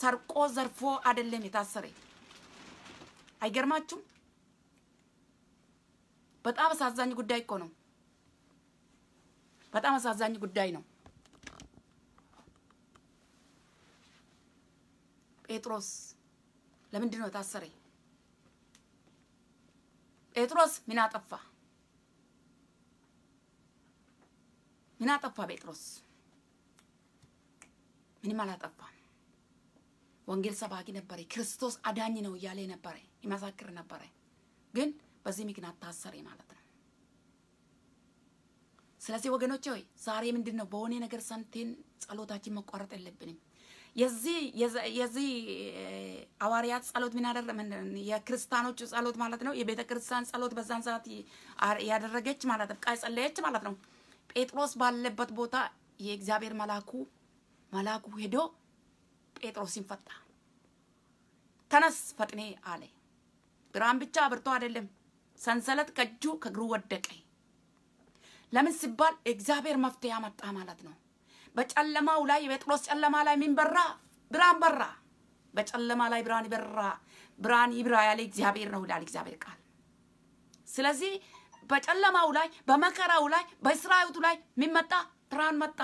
ሰርቆ ዘርፎ አይደለም የታሰረ። አይገርማችሁም? በጣም አሳዛኝ ጉዳይ እኮ ነው። በጣም አሳዛኝ ጉዳይ ነው። ጴጥሮስ ለምንድን ነው የታሰረ? ጴጥሮስ ምን አጠፋ? ምን አጠፋ ጴጥሮስ? ምንም አላጠፋም። ወንጌል ሰባኪ ነበረ። ክርስቶስ አዳኝ ነው እያለ ነበረ፣ ይመሰክር ነበረ። ግን በዚህ ምክንያት ታሰረ ማለት ነው። ስለዚህ ወገኖች ሆይ ዛሬ ምንድን ነው በሆነ ነገር ሰምቴን ጸሎታችን መቋረጥ የለብንም። የዚህ የዚህ ሐዋርያት ጸሎት ምን አደረገ? የክርስቲያኖቹ ጸሎት ማለት ነው። የቤተ ክርስቲያን ጸሎት በዛን ሰዓት ያደረገች ማለት ነው። ቃ ጸለየች ማለት ነው። ጴጥሮስ ባለበት ቦታ የእግዚአብሔር መልአኩ መልአኩ ሄዶ ጴጥሮስን ፈታ። ተነስ ፈጥኔ አለ። ብርሃን ብቻ አብርቶ አይደለም፣ ሰንሰለት ከእጁ ከእግሩ ወደቀ። ለምን ሲባል እግዚአብሔር መፍትሄ መጣ ማለት ነው። በጨለማው ላይ የጴጥሮስ ጨለማ ላይ ምን በራ? ብርሃን በራ። በጨለማ ላይ ብርሃን ይበራ፣ ብርሃን ይብራ ያለ እግዚአብሔር ነው ይላል እግዚአብሔር ቃል። ስለዚህ በጨለማው ላይ በመከራው ላይ በእስራኤቱ ላይ የሚመጣ ብርሃን መጣ።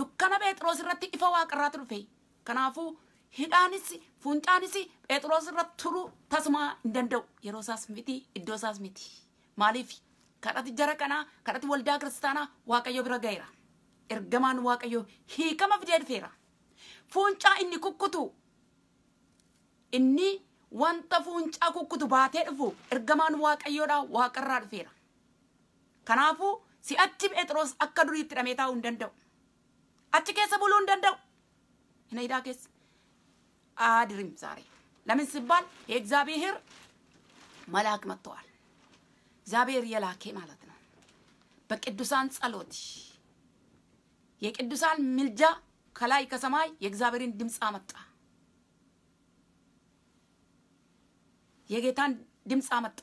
ዱከነ ጴጥሮስ ረት ይፈዋ ቅራ ትርፌ ከናፉ ሂዳንስ ፉንጫንስ ጴጥሮስ ረት ተስማ እንደንደው የሮሳስ ሚቲ እዶሳስ ሚቲ ማሊፊ ከረት ጀረቀና ከረት ወልዳ ክርስታና ዋቀዮ ብረገይራ እርገማን ዋቀዮ ሂከመ ብደድፌራ ፉንጫ እኒ ኩኩቱ እኒ wanta fuuncaa kukkutu baatee dhufu ergamaan waaqayyoodhaa waaqarraa dhufeera. Kanaafuu si'achi Phexros akka duriitti hidhamee taa'uu hin danda'u. Achi keessa buluu hin danda'u. Hina idaa keessa. Aadirim zaare. Lamin sibbal egzaabihir malaak matto'al. እግዚአብሔር የላኬ ማለት ነው። በቅዱሳን ጸሎት የቅዱሳን ምልጃ ከላይ ከሰማይ የእግዚአብሔርን ድምፅ አመጣ። የጌታን ድምፅ አመጣ።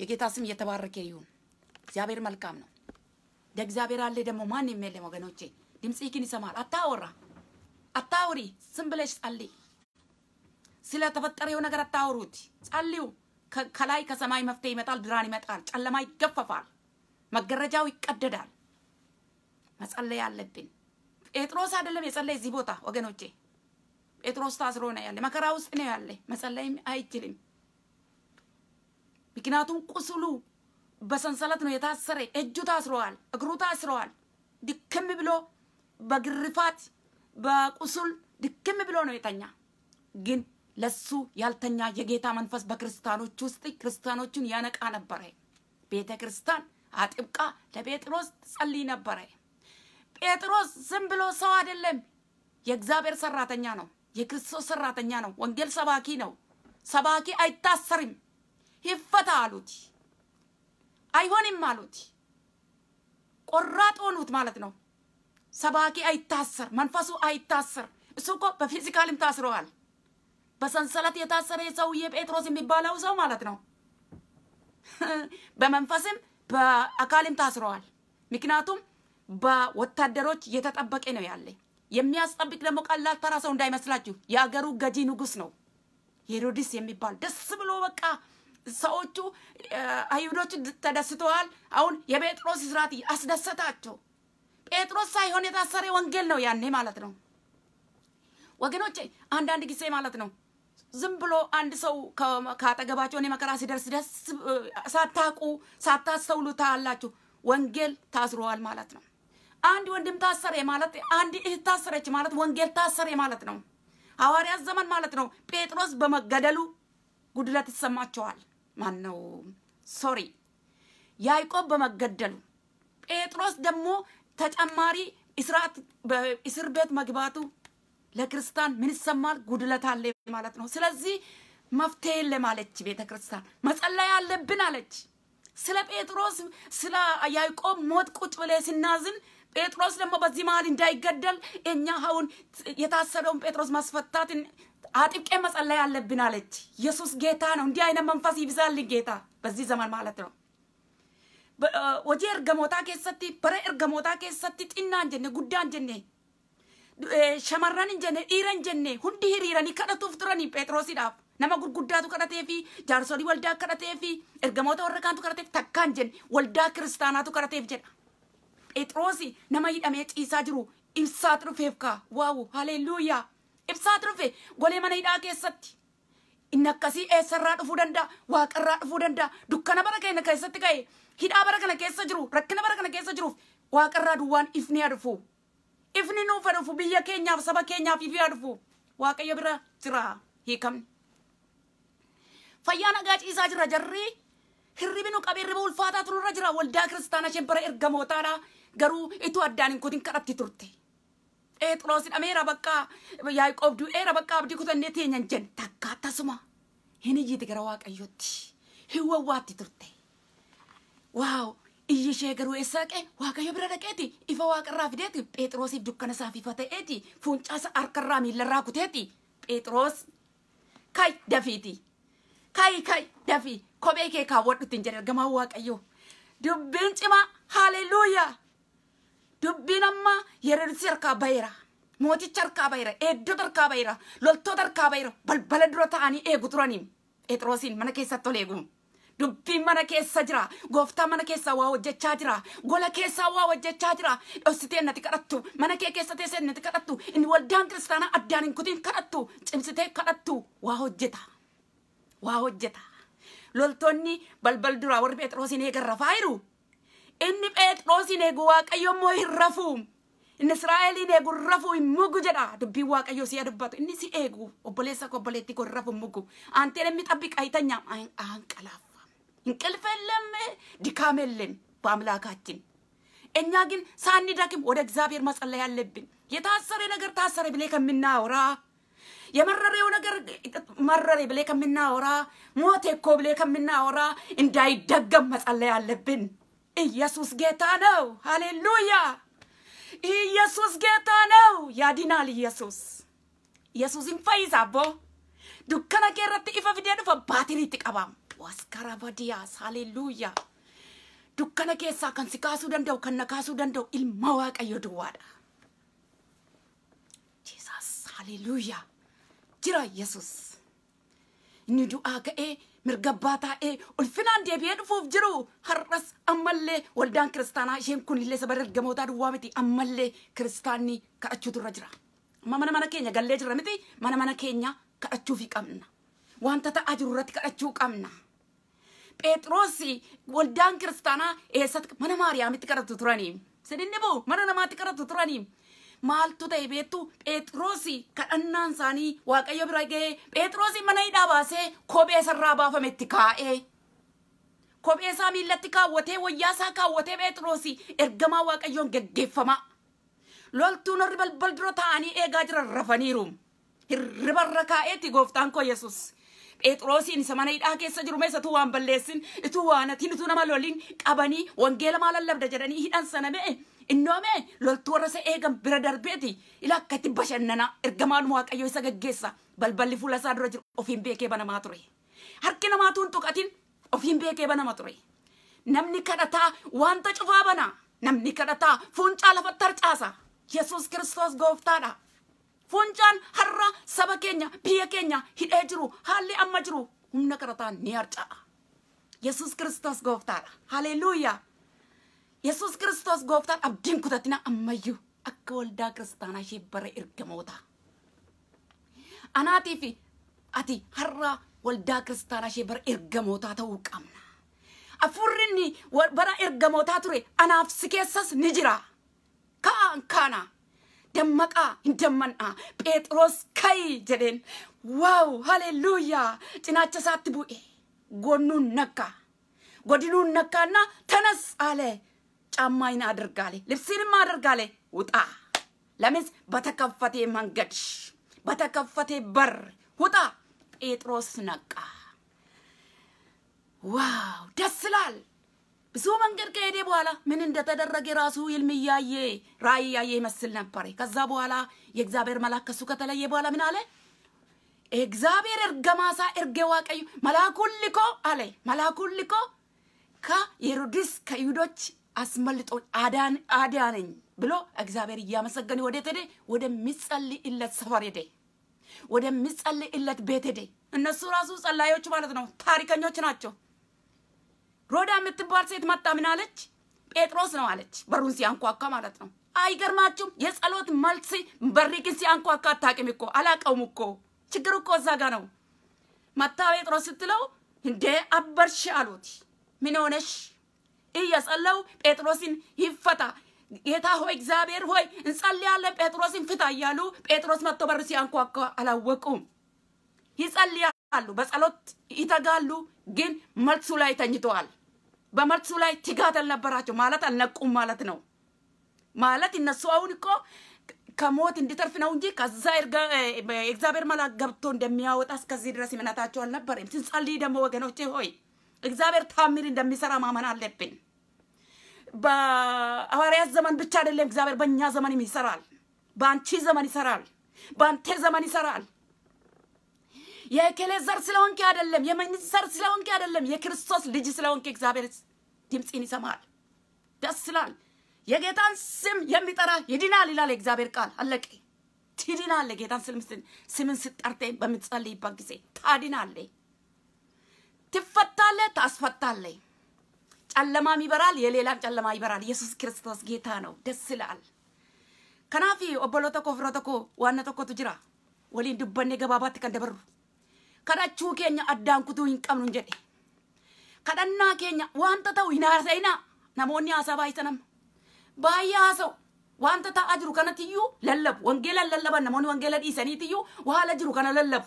የጌታ ስም እየተባረከ ይሁን። እግዚአብሔር መልካም ነው። እንደ እግዚአብሔር አለ ደግሞ ማን የለም ወገኖቼ። ይክን ይሰማል። አታወራ፣ አታውሪ። ዝም ብለሽ ጸልይ። ስለተፈጠረው ነገር አታወሩት፣ ጸልዩ። ከላይ ከሰማይ መፍትሄ ይመጣል፣ ብርሃን ይመጣል፣ ጨለማ ይገፈፋል፣ መገረጃው ይቀደዳል። መጸለይ አለብን። ጴጥሮስ አይደለም የጸለይ እዚህ ቦታ ወገኖቼ። ጴጥሮስ ታስሮ ነው ያለ። መከራ ውስጥ ነው ያለ። መጸለይም አይችልም። ምክንያቱም ቁስሉ በሰንሰለት ነው የታሰረ። እጁ ታስረዋል፣ እግሩ ታስረዋል። ድክም ብሎ በግርፋት በቁስል ድክም ብሎ ነው የተኛ። ግን ለሱ ያልተኛ የጌታ መንፈስ በክርስቲያኖች ውስጥ ክርስቲያኖቹን ያነቃ ነበረ። ቤተ ክርስቲያን አጥብቃ ለጴጥሮስ ጸልይ ነበረ። ጴጥሮስ ዝም ብሎ ሰው አይደለም፣ የእግዚአብሔር ሰራተኛ ነው። የክርስቶስ ሰራተኛ ነው። ወንጌል ሰባኪ ነው። ሰባኪ አይታሰርም፣ ይፈታ አሉት። አይሆንም አሉት። ቆራጥ ሆኑት ማለት ነው። ሰባኪ አይታሰር፣ መንፈሱ አይታሰር። እሱ እኮ በፊዚካልም ታስረዋል። በሰንሰለት የታሰረ ሰውዬ ጴጥሮስ የሚባለው ሰው ማለት ነው። በመንፈስም በአካልም ታስረዋል። ምክንያቱም በወታደሮች እየተጠበቀ ነው ያለኝ። የሚያስጠብቅ ደግሞ ቀላል ተራ ሰው እንዳይመስላችሁ። የአገሩ ገጂ ንጉስ ነው ሄሮድስ የሚባል ደስ ብሎ በቃ ሰዎቹ አይሁዶቹ ተደስተዋል። አሁን የጴጥሮስ ስርዓት አስደሰታቸው። ጴጥሮስ ሳይሆን የታሰረ ወንጌል ነው ያኔ ማለት ነው። ወገኖች አንዳንድ ጊዜ ማለት ነው ዝም ብሎ አንድ ሰው ከአጠገባቸው እኔ መከራ ሲደርስ ደስ ሳታቁ ሳታስተውሉ ታያላችሁ። ወንጌል ታስሯል ማለት ነው። አንድ ወንድም ታሰረ ማለት አንድ እህት ታሰረች ማለት ወንጌል ታሰረ ማለት ነው። ሐዋርያት ዘመን ማለት ነው። ጴጥሮስ በመገደሉ ጉድለት ይሰማቸዋል። ማን ነው? ሶሪ ያዕቆብ በመገደሉ ጴጥሮስ ደግሞ ተጨማሪ እስራት እስር ቤት መግባቱ ለክርስቲያን ምን ይሰማል? ጉድለት አለ ማለት ነው። ስለዚህ መፍትሄ የለም አለች ቤተ ክርስቲያን። መጸለይ አለብን አለች። ስለ ጴጥሮስ ስለ ያዕቆብ ሞት ቁጭ ብለ ስናዝን ጴጥሮስ ደግሞ በዚህ መሀል እንዳይገደል እኛ አሁን የታሰረውን ጴጥሮስ ማስፈታት አጥብቄ መጸለይ አለብን አለች። ኢየሱስ ጌታ ነው። እንዲህ አይነት መንፈስ ይብዛልን ጌታ፣ በዚህ ዘመን ማለት ነው። ወጂ እርገሞታ ኬሰቲ በረ እርገሞታ ኬሰቲ ጢና እንጀነ ጉዳ እንጀነ ሸመረን እንጀነ ኢረ እንጀነ ሁንዲ ሂር ኢረኒ ከደቱ ፍጥረኒ ጴጥሮስ ይዳፍ ነመ ጉርጉዳቱ ከረቴፊ ጃርሶሊ ወልዳ ከረቴፊ እርገሞታ ወረካንቱ ከረቴፊ ተካ እንጀን ወልዳ ክርስቲያናቱ ከረቴፊ ጀዳ phexroosii nama hidhamee ciisaa jiru ibsaa xurufeef kaa waawu haleluuyaa ibsaa xurufe golee mana hidhaa keessatti inni akkasii eessarraa dhufuu danda'a waaqarraa dhufuu danda'a dukkana bara keenya keessatti ka'e hidhaa bara kana keessa jiru rakkina bara kana keessa jiruuf waaqarraa duwwaan ifni haa ifni nuuf biyya keenyaaf saba keenyaaf ifi waaqayyo bira jiraa hiikamni. Fayyaa nagaa ciisaa jira jarri hirribi nu qabeerriba ulfaataa irra jira waldaa kiristaana shembara ergamootaadha. garuu itoo addaan hin kutin kadhatti turte. Phexros hidhamee rabakkaa Yaaqoob du'ee bakka abdii kutannee teenyan jenne takka tasuma hin iyyite gara waaqayyootti hin wawwaatti turte. Waaw iyyi ishee garuu eessaa qe waaqayyo bira dhaqeeti ifa waaqarraa fideeti Phexrosiif dukkana isaaf ifa ta'eeti funcaasa harkarraa miilarraa kuteeti Phexros kai dafiiti kai kai dafii kophee kee kaawwadhu ittiin jedhe argamaa waaqayyoo dubbiin cimaa haalelluuyaa. dubbiin amma yerersi harkaa bayira. Mooticha harkaa bayira. Eeddota harkaa bayira. Loltoota harkaa bayira. Balbala dura ta'anii eegu turanii. Phexrosiin mana keessa tole eeguun. Dubbiin mana keessa jira. Gooftaa mana keessa waa hojjechaa jira. Gola keessaa waa hojjechaa jira. Dhoksitee natti kadhattu. Mana kee keessa teessee natti kadhattu. Inni waldaan kiristaana addaan hin kutiin kadhattu. Cimsitee kadhattu. Waa hojjeta. Waa Loltoonni balbal duraa warri Phexrosiin eegarra faayiru. inni phexrosin eegu waaqayyo immoo hin rafuu inni israa'eliin eegu hin rafuu hin mugu jedha dubbiin waaqayyo si dubbatu inni si eegu obboleessa koo obboleetti koo rafu hin mugu aanteen inni xabbi qayitan nyaam aanqalaaffa እንቅልፍ የለም ድካም የለም በአምላካችን። እኛ ግን ሳንደክም ወደ እግዚአብሔር መጸለይ አለብን። የታሰረ ነገር ታሰረ ብሌ ከምናወራ የመረሬው ነገር መረሬ ብሌ ከምናወራ ሞቴ እኮ ብሌ ከምናወራ እንዳይደገም መጸለይ አለብን። ኢየሱስ ጌታ ነው። ሃሌሉያ! ኢየሱስ ጌታ ነው። ያድናል ኢየሱስ ኢየሱስ ንፈይዛቦ ዱከና ኬረት ኢፈ ዱፈ ባትሪ ጥቀባም ዋስካራ ባዲያስ ሃሌሉያ ዱከና ኬሳ ከን ሲካሱ ደንደው ከነካሱ ደንደው ኢልማ ድዋዳ ጄሳስ ሃሌሉያ ጅራ ኢየሱስ እኒ ከኤ mirgabbaa taa'ee ulfinaan deebi'ee dhufuuf jiru har'as ammallee waldaan kiristaanaa isheen kun illee saba ergamootaa duwwaa miti ammallee kiristaanni kadhachuutu irra jira. Amma mana mana keenya gallee jira miti mana mana keenya kadhachuufi qabna. Wanta ta'aa jiru irratti kadhachuu qabna. Phexros waldaan kiristaanaa eessatti mana Maariyaamitti kadhatu turanii. Sidinni buu mana namaatti kadhatu turanii. maaltu ta'e beettu Pheexroosi kadhannaan isaanii waaqayyo bira ga'ee Pheexroosi mana hidhaa baasee kophee isaarraa baafametti itti kaa'ee kophee isaa miillatti kaawwatee wayyaa isaa kaawwatee Pheexroosi ergamaa waaqayyoon gaggeeffama. Loltuun warri balbal dura taa'anii eegaa jiran rafaniiru. Hirribarra kaa'eetti gooftaan koo Yesuus. Pheexroosiin isa mana hidhaa keessa jiru meessa waan balleessin, itu waan atiin, ituu nama loliin qabanii wangeela maal lallabda jedhanii hidhan sana me'e Innoomee loltuu warra isa eegan bira darbeeti. Ila akkatti bashannanaa ergamaan waaqayyo isa gaggeessa. Balballi fuula isaa dura jiru ofiin beekee banamaa ture. Harki namaatu hin tuqatin ofiin beekee banama ture. Namni kadhataa waanta cufaa bana Namni kadhataa fuuncaa lafatti harcaasa. Yesuus Kiristoos gooftaadha. Fuuncaan har'a saba keenya biyya keenya hidhee jiru haalli amma jiru humna kadhataa ni harca'a. Yesuus Kiristoos gooftaadha. Haleluuyaa. የሱስ ክርስቶስ ጎፍታን አብዲን ኩተትና አመዩ አከ ወልዳ ክርስታና ሺ በረ አናቲፊ አቲ ሀራ ወልዳ ክርስታና ሺ በረ እርገሞታ ተው ቀምና አፉሪኒ በረ እርገሞታ ቱሬ አናፍ ስኬሰስ ንጅራ ካን ደመቃ እንደመና ጴጥሮስ ከይ ጀደን ዋው ሃሌሉያ ጭናቸ ሳት ቡኤ ጎኑን ነካ ጎድኑን ነካና ተነስ አለ ጫማይን አድርጋሌ፣ ልብስንም አድርጋሌ ውጣ። ለምንስ በተከፈቴ መንገድ በተከፈቴ በር ውጣ። ጴጥሮስ ነቃ። ዋው ደስ ይላል። ብዙ መንገድ ከሄደ በኋላ ምን እንደተደረገ ራሱ ይልም እያየ ራእይ እያየ ይመስል ነበር። ከዛ በኋላ የእግዚአብሔር መልአክ ከሱ ከተለየ በኋላ ምን አለ? እግዚአብሔር እርገማሳ እርጌ ዋቀዩ መልአኩን ልኮ አለ መልአኩን ልኮ ከሄሮድስ ከይሁዶች አስመልጦኝ አዳን አዳነኝ ብሎ እግዚአብሔር እያመሰገነ ወዴት ሄደ? ወደሚጸልይለት ሰፈር ሄደ። ወደሚጸልይለት ቤት ሄደ። እነሱ ራሱ ጸላዮች ማለት ነው፣ ታሪከኞች ናቸው። ሮዳ የምትባል ሴት መጣ። ምን አለች? ጴጥሮስ ነው አለች፣ በሩን ሲያንኳኳ ማለት ነው። አይገርማችሁም? የጸሎት መልስ በሪ ግን ሲያንኳኳ አታውቅም እኮ አላውቀውም እኮ ችግር እኮ እዛ ጋ ነው። መታ ጴጥሮስ ስትለው እንዴ አበርሽ አሉት። ምን ሆነሽ እየጸለው ጴጥሮስን ይፈታ ጌታ ሆይ እግዚአብሔር ሆይ እንጸልያለን፣ ጴጥሮስን ፍታ እያሉ ጴጥሮስ መጥቶ በር ሲያንኳኳ አላወቁም። ይጸልያሉ፣ በጸሎት ይተጋሉ፣ ግን መልሱ ላይ ተኝተዋል። በመልሱ ላይ ትጋት አልነበራቸው ማለት አልነቁም ማለት ነው። ማለት እነሱ አሁን እኮ ከሞት እንዲተርፍ ነው እንጂ ከዛ እግዚአብሔር መልአክ ገብቶ እንደሚያወጣ እስከዚህ ድረስ እምነታቸው አልነበረም። ትንጸልይ ደግሞ ወገኖቼ ሆይ እግዚአብሔር ታምር እንደሚሰራ ማመን አለብን። በሐዋርያት ዘመን ብቻ አይደለም እግዚአብሔር በእኛ ዘመንም ይሰራል። በአንቺ ዘመን ይሰራል። በአንተ ዘመን ይሰራል። የክሌ ዘር ስለሆንክ አይደለም፣ የመንግስት ዘር ስለሆንክ አይደለም፣ የክርስቶስ ልጅ ስለሆንክ እግዚአብሔር ድምፅን ይሰማል። ደስ ይላል። የጌታን ስም የሚጠራ ይድናል ይላል የእግዚአብሔር ቃል። አለቀ። ትድናለ። ጌታን ስምን ስጠርቴ በምትጸልይበት ጊዜ ታድናለህ። ትፈታለ፣ ታስፈታለህ። ጨለማም ይበራል፣ የሌላም ጨለማ ይበራል። ኢየሱስ ክርስቶስ ጌታ ነው። ደስ ይላል። ከናፊ ኦቦሎ ተኮ ፍሮ ተኮ ዋነ ተኮቱ ጅራ ወሊን ድበኔ ገባባት ከንደበሩ ከዳቹ ኬኛ አዳንኩቱ ይንቀምኑ እንጀዴ ከደና ኬኛ ዋንተ ተው ይናሰይና ነሞኒ ሀሳባ አይሰነም ባያ ሀሰው ዋንተ ታ አጅሩ ከነትዩ ለለብ ወንጌላ ለለበን ነሞኒ ወንጌላ ዲሰኒትዩ ዋሃለ ለጅሩ ከነ ለለቡ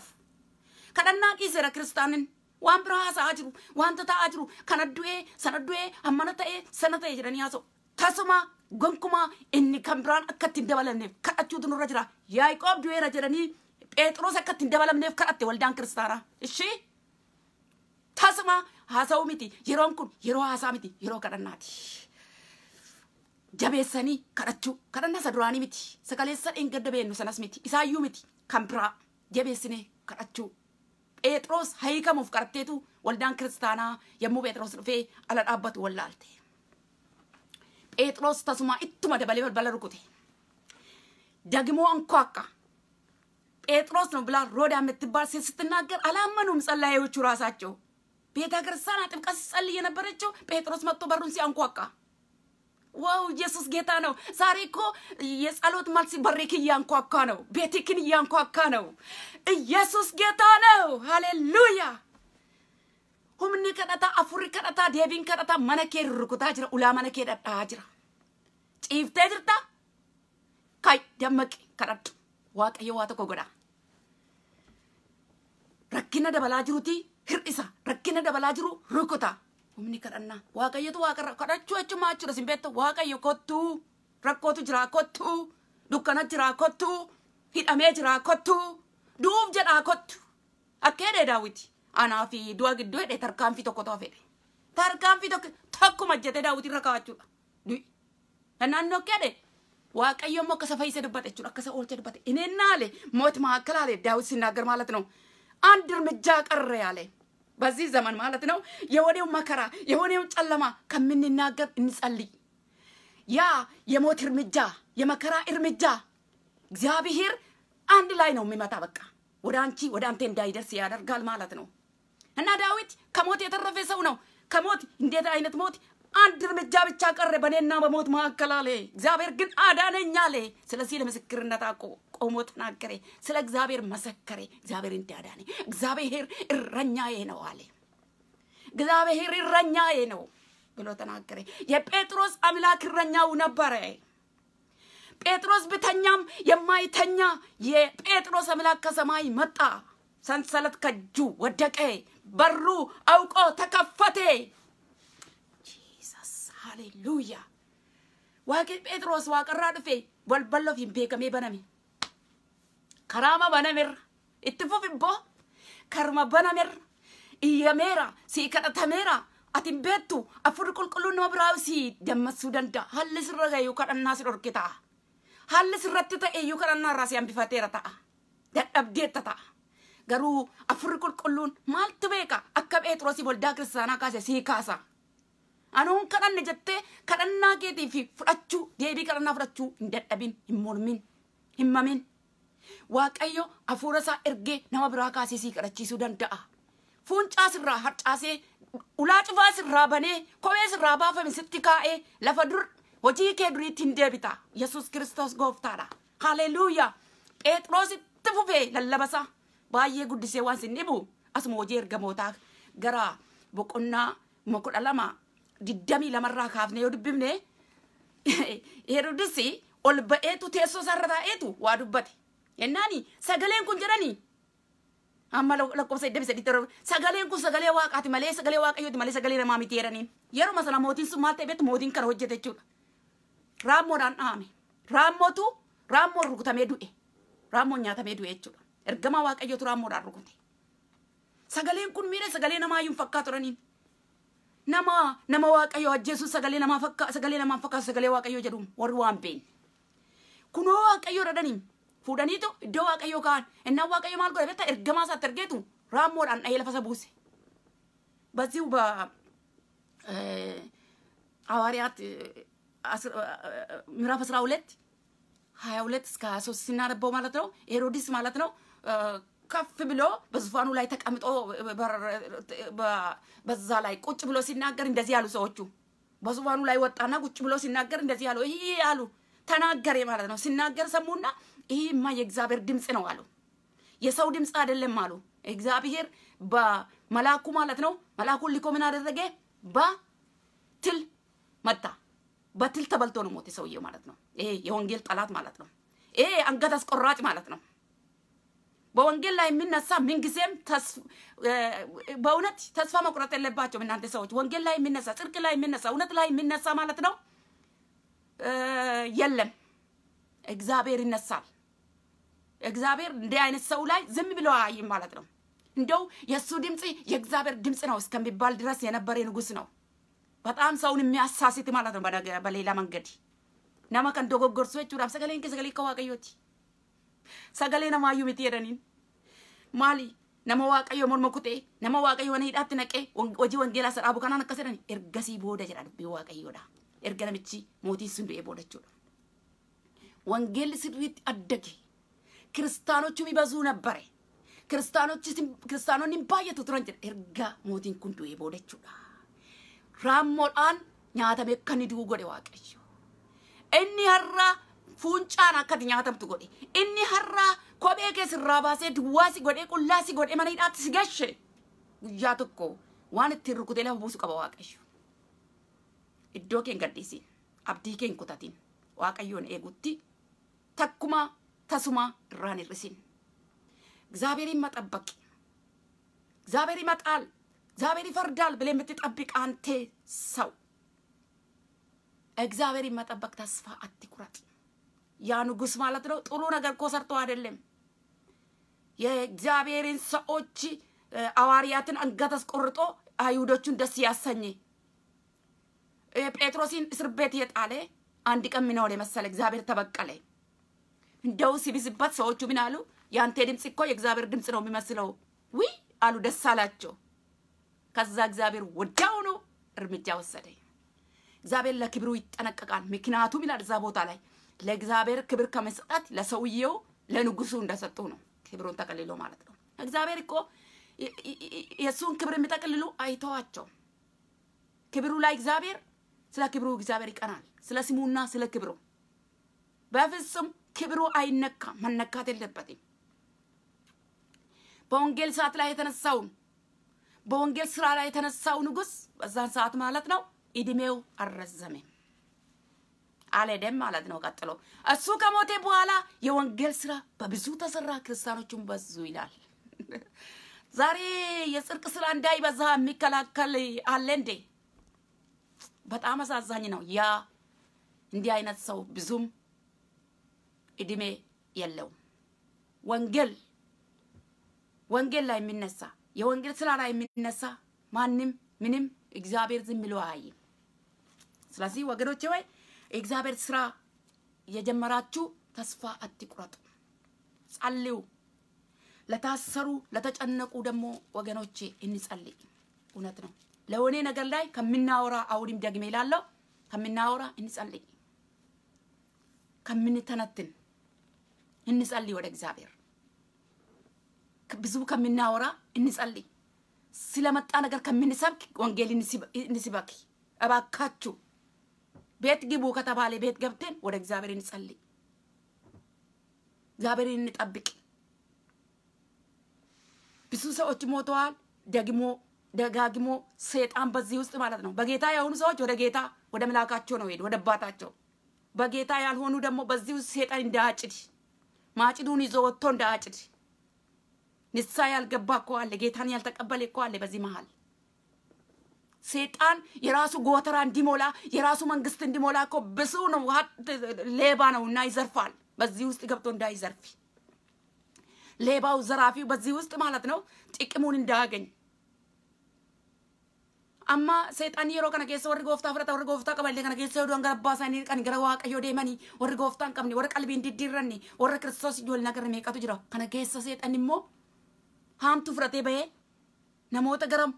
ከደና ቂሰረ ክርስቲያንን waan biraa haasa'aa jiru waanta tataa jiru kana du'ee sana du'ee hammana ta'ee sana ta'e jedhanii haasa'u tasuma gonkumaa inni kan biraan akka ittiin dabalanneef kadhachuutu nurra jira yaa'iqoob du'eera jedhanii pheexroos akka ittiin dabalamneef kadhatte waldaan kiristaanaa ishii tasuma haasa'u miti yeroon kun yeroo haasaa miti yeroo kadhannaati. jabeessanii kadhachuu kadhannaa isa duraanii miti sagaleessa dhiin gadda beenu sanas miti isaayyuu miti kan biraa jabeessinee kadhachuu ጴጥሮስ hayikamuuf qarteetu waldaan kiristaanaa yommuu ጴጥሮos dhufee ala dhaabbatu wallaalte. ጴጥሮስ tasumaa ittuma dabalee balbala rukute. Dagmoo እንኳካ ጴጥሮስ ነው ብላ ሮዳ የምትባል ሴት ስትናገር አላመኑም ጸላዮቹ ራሳቸው። ቤተ ክርስቲያን አጥብቃ ስትጸልይ የነበረችው ጴጥሮስ መጥቶ በሩን ሲያንኳካ ዋው ኢየሱስ ጌታ ነው። ዛሬ እኮ የጸሎት መልስ በሬክ እያንኳኳ ነው፣ ቤትክን እያንኳኳ ነው። ኢየሱስ ጌታ ነው። ሃሌሉያ ሁምኒ ከጠታ አፉሪ ከጠታ ዴቢን ከጠታ መነኬ ርርኩታ ጅራ ኡላ መነኬ ደጣ ጅራ ጪፍቴ ጅርታ ካይ ደመቂ ከረጡ ዋቀየ ዋ ጎዳ ረኪነ ደበላ ጅሩቲ ሂርኢሳ ረኪነ ደበላ ጅሩ ርኩታ humni kadhannaa waaqayyotu waaqa kadhachuu achumaa jira sin beektu waaqayyo kottuu rakkootu jira kottuu dukkana jira kottuu hidhamee jira kottuu duuf jedhaa kottu akka hedhee daawwiti anaa fi du'a gidduu hedhee tarkaanfii tokko ta'oo fedhe tarkaanfii tokko tokkuma jetee daawwiti irra kaawachuudha du'i naannoo kedhe waaqayyo immoo akkasa fayyisa dubbate jechuudha akkasa oolcha dubbate inni naale mootummaa akka laale daawwiti sinnaa garmaalatti noo an dirmijaa qarre yaalee በዚህ ዘመን ማለት ነው የሆነው መከራ የሆነውን ጨለማ ከምንናገር እንጸልይ። ያ የሞት እርምጃ የመከራ እርምጃ እግዚአብሔር አንድ ላይ ነው የሚመጣ። በቃ ወደ አንቺ ወደ አንተ እንዳይደርስ ያደርጋል ማለት ነው። እና ዳዊት ከሞት የተረፈ ሰው ነው። ከሞት እንዴት አይነት ሞት አንድ እርምጃ ብቻ ቀረ በእኔና በሞት መካከል አለ። እግዚአብሔር ግን አዳነኝ አለ። ስለዚህ ለምስክርነት ቆሞ ተናገረ። ስለ እግዚአብሔር መሰከረ። እግዚአብሔር እንዲያዳነ እግዚአብሔር እረኛዬ ነው አለ። እግዚአብሔር እረኛዬ ነው ብሎ ተናገረ። የጴጥሮስ አምላክ እረኛው ነበረ። ጴጥሮስ ብተኛም የማይተኛ የጴጥሮስ አምላክ ከሰማይ መጣ። ሰንሰለት ከእጁ ወደቀ። በሩ አውቆ ተከፈቴ። ሃሌሉያ waaqi phexros waaqarraa dhufe balbaloof hin beekamee baname karaama banamerra itti fufibboo karma banamerra iyyameera sii kadhatameera ati hin beektu afurri qulqulluun nama biraa sii dammaqsuu danda'a haalli sirra ga'e yuu kadhannaa si dhorke ta'a haalli sirratti ta'e yuu kadhannaa irraa si hambifateera ta'a dadhabdeetta ta'a garuu afurri qulqulluun maaltu beeka akka phexrosi waldaa kiristaanaa kaase sii kaasa. anuun kadhanne jettee kadhannaa keetii fudhachuu deebii kadhannaa fudhachuu hin dadhabin hin mormin hin mamin waaqayyo hafuura isaa ergee nama biraa sii kadhachiisuu danda'a fuuncaa sirraa harcaasee ulaa cufaa sirraa banee kophee sirraa baafame sitti kaa'ee lafa dur hojii kee duriitti hin deebita yesus kiristoos gooftaadha haleluuyaa phexrositti fufee lallabasa baay'ee guddisee waan sin dhibu asuma hojii ergamootaa gara boqonnaa kuma lama digdamii lamarraa kaafne yoo dubbifne Heroodis ol ba'eetu teessoo sarara taa'eetu waa dubbate. Yennaani sagaleen kun jedhanii amma lakkoofsa iddoo sadiitti yeroo sagaleen kun sagalee waaqaati malee sagalee waaqayyooti malee sagalee namaa miti jedhanii yeruma sana mootiin sun maal ta'e beektu mootiin kana hojjete jechuudha. Raammoodhaan dhaame raammootu raammoon rukutamee du'e raammoon nyaatamee du'e jechuudha. Ergamaa waaqayyootu raammoodhaan rukute. Sagaleen kun miira sagalee namaa iyyuu hin fakkaatu turaniin nama nama waaqayyo ajjeesu sagalee namaa fakkaa sagalee namaa fakkaa sagalee waaqayyo jedhu warri waan beeyn kunoo waaqayyo dhadhanii fuudhaniitu iddoo waaqayyo kaan innaan waaqayyo maal godhe betta ergamaa isaatti argeetu raammoodhaan dhahee lafa isa buuse በዚሁ በሐዋርያት ምዕራፍ አስራ ሁለት ሀያ ሁለት እስከ ሀያ ሶስት ስናነበው ማለት ነው ሄሮዲስ ማለት ነው ከፍ ብሎ በዙፋኑ ላይ ተቀምጦ በዛ ላይ ቁጭ ብሎ ሲናገር እንደዚህ ያሉ ሰዎቹ በዙፋኑ ላይ ወጣና ቁጭ ብሎ ሲናገር እንደዚህ ያሉ ይህ ያሉ ተናገረ ማለት ነው። ሲናገር ሰሙና ይህማ የእግዚአብሔር ድምፅ ነው አሉ። የሰው ድምፅ አይደለም አሉ። እግዚአብሔር በመላኩ ማለት ነው። መላኩን ልኮ ምን አደረገ? በትል መታ። በትል ተበልቶ ነው ሞተ ሰውዬው ማለት ነው። ይሄ የወንጌል ጠላት ማለት ነው። ይሄ አንገት አስቆራጭ ማለት ነው። በወንጌል ላይ የሚነሳ ምንጊዜም በእውነት ተስፋ መቁረጥ የለባቸው። እናንተ ሰዎች። ወንጌል ላይ የሚነሳ ጽድቅ ላይ የሚነሳ እውነት ላይ የሚነሳ ማለት ነው የለም እግዚአብሔር ይነሳል። እግዚአብሔር እንዲህ አይነት ሰው ላይ ዝም ብሎ አይም ማለት ነው። እንደው የእሱ ድምፅ የእግዚአብሔር ድምፅ ነው እስከሚባል ድረስ የነበረ ንጉሥ ነው። በጣም ሰውን የሚያሳስት ማለት ነው። በሌላ መንገድ ነመከን ከን ዶጎጎርሶ ቹ ሰገሌ ከዋቀዮች sagalee namaa iyyuu miti jedhaniin maali nama waaqayyo morma kutee nama waaqayyo wani hidhaatti naqee hojii wangeelaa isa dhaabu kanaan akkas jedhani ergasii booda jedha dubbii waaqayyoodha erga namichi mootii sun du'ee booda jechuudha wangeelli sirriitti addage kiristaanochum ibazuu nabbare kiristaanonni baay'atu turan jedha erga mootiin kun du'ee booda jechuudha raammoodhaan nyaatame akka du'u godhe waaqayyo inni har'aa fuuncaan akka ati nyaatamtu godhe inni har'aa kophee kee sirraa baasee duwwaa si godhee qullaa si godhee mana hidhaatti si gashe guyyaa tokko waan ittiin rukutee lafa buusu qaba waaqayyo iddoo keen gadhiisin abdii keen kutatiin waaqayyoon eegutti takkuma tasuma irraan hir'isin እግዚአብሔርን መጠበቅ እግዚአብሔር ይመጣል እግዚአብሔር ይፈርዳል ብለህ የምትጠብቅ አንቴ ሰው እግዚአብሔርን መጠበቅ ተስፋ አትቁረጥ። ያ ንጉስ ማለት ነው። ጥሩ ነገር እኮ ሰርቶ አይደለም የእግዚአብሔርን ሰዎች አዋርያትን አንገት አስቆርጦ አይሁዶቹን ደስ ያሰኘ ጴጥሮስን እስር ቤት የጣለ አንድ ቀን ምን ሆነ መሰለ? እግዚአብሔር ተበቀለ። እንደው ሲብዝበት ሰዎቹ ምን አሉ? ያንተ ድምፅ እኮ የእግዚአብሔር ድምፅ ነው የሚመስለው ዊ አሉ። ደስ አላቸው። ከዛ እግዚአብሔር ወዲያውኑ እርምጃ ወሰደ። እግዚአብሔር ለክብሩ ይጠነቀቃል። ምክንያቱም ይላል እዛ ቦታ ላይ ለእግዚአብሔር ክብር ከመስጠት ለሰውየው ለንጉሱ እንደሰጡ ነው። ክብሩን ተቀልሎ ማለት ነው። እግዚአብሔር እኮ የእሱን ክብር የሚጠቅልሉ አይተዋቸው። ክብሩ ላይ እግዚአብሔር ስለ ክብሩ እግዚአብሔር ይቀናል። ስለ ስሙና ስለ ክብሩ በፍጹም ክብሩ አይነካም፣ መነካት የለበትም። በወንጌል ሰዓት ላይ የተነሳውን በወንጌል ስራ ላይ የተነሳው ንጉስ በዛን ሰዓት ማለት ነው እድሜው አልረዘመም። አልሄደም ማለት ነው። ቀጥሎ እሱ ከሞቴ በኋላ የወንጌል ስራ በብዙ ተሰራ፣ ክርስቲያኖቹም በዙ ይላል። ዛሬ የጽድቅ ስራ እንዳይበዛ የሚከላከል አለ እንዴ? በጣም አሳዛኝ ነው። ያ እንዲህ አይነት ሰው ብዙም እድሜ የለውም። ወንጌል ወንጌል ላይ የሚነሳ የወንጌል ስራ ላይ የሚነሳ ማንም ምንም እግዚአብሔር ዝም ብሎ አይም። ስለዚህ ወገኖቼ ወይ የእግዚአብሔር ስራ የጀመራችሁ ተስፋ አትቁረጡ፣ ጸልዩ። ለታሰሩ ለተጨነቁ ደግሞ ወገኖቼ እንጸልይ። እውነት ነው። ለሆኔ ነገር ላይ ከምናወራ አውድም ደግሜ ላለው ከምናወራ እንጸልይ፣ ከምንተነትን እንጸልይ። ወደ እግዚአብሔር ብዙ ከምናወራ እንጸልይ። ስለመጣ ነገር ከምንሰብክ ወንጌል እንስበክ። እባካችሁ ቤት ግቡ ከተባለ ቤት ገብተን ወደ እግዚአብሔር እንጸልይ፣ እግዚአብሔርን እንጠብቅ። ብዙ ሰዎች ሞተዋል። ደግሞ ደጋግሞ ሰይጣን በዚህ ውስጥ ማለት ነው። በጌታ የሆኑ ሰዎች ወደ ጌታ ወደ ምላካቸው ነው ሄዱ፣ ወደ አባታቸው። በጌታ ያልሆኑ ደግሞ በዚህ ውስጥ ሰይጣን እንዳያጭድ ማጭዱን ይዞ ወጥቶ እንዳያጭድ ንስሐ ያልገባ እኮ አለ፣ ጌታን ያልተቀበለ እኮ አለ በዚህ መሀል ሴጣን የራሱ ጎተራ እንዲሞላ የራሱ መንግስት እንዲሞላ እኮ ብዙ ነው። ሌባ ነው እና ይዘርፋል። በዚህ ውስጥ ገብቶ እንዳይዘርፍ ሌባው ዘራፊው በዚህ ውስጥ ማለት ነው ጥቅሙን እንዳያገኝ አማ ሴጣን የሮ ከነ ከሰ ወር ጎፍታ ፍረተ ወር ጎፍታ ቀበል ከነ ከሰ ወር ወንገ ባሳ ኒ ቀን ገረ ዋቀ ዮዴ መኒ ወር ጎፍታ ቀምኒ ወር ቀልቢ እንዲዲረኒ ወር ክርስቶስ ይጆል ነገር ሜቀቱ ጅራ ከነ ከሰ ሴጣን ሞ ሃምቱ ፍረቴ በየ ነሞተ ገረም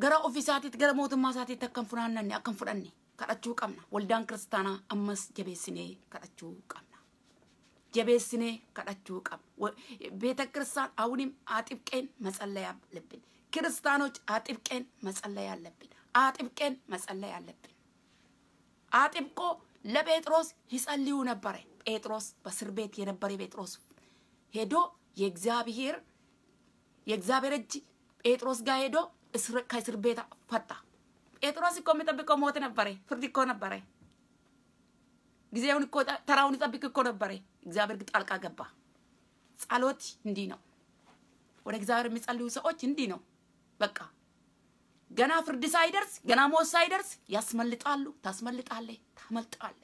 gara ofiisaatiin gara mootummaasaatiin akkan funaannanne akkan fudhanne kadhachuu qabna. Waldaan kiristaanaa ammas jabeessinee kadhachuu qabna. Jabeessinee kadhachuu qabna. Beeta kiristaan awunim aaxibqeen matsallee ያለብን ክርስቲያኖች አጥብቀን መጸለይ አለብን። አጥብቀን መጸለይ አለብን። አጥብቆ ለጴጥሮስ ይጸልዩ ነበረ። ጴጥሮስ በእስር ቤት የነበረ ጴጥሮስ ሄዶ የእግዚአብሔር የእግዚአብሔር እጅ ጴጥሮስ ጋር ሄዶ ከእስር ቤት ፈጣ ጴጥሮስ እኮ የሚጠብቀው ሞት ነበረ፣ ፍርድ እኮ ነበረ፣ ጊዜውን እኮ ተራውን ይጠብቅ እኮ ነበረ። እግዚአብሔር ግን ጣልቃ ገባ። ጸሎት እንዲህ ነው። ወደ እግዚአብሔር የሚጸልዩ ሰዎች እንዲህ ነው። በቃ ገና ፍርድ ሳይደርስ ገና ሞት ሳይደርስ ያስመልጣሉ። ታስመልጣለ፣ ታመልጣለ።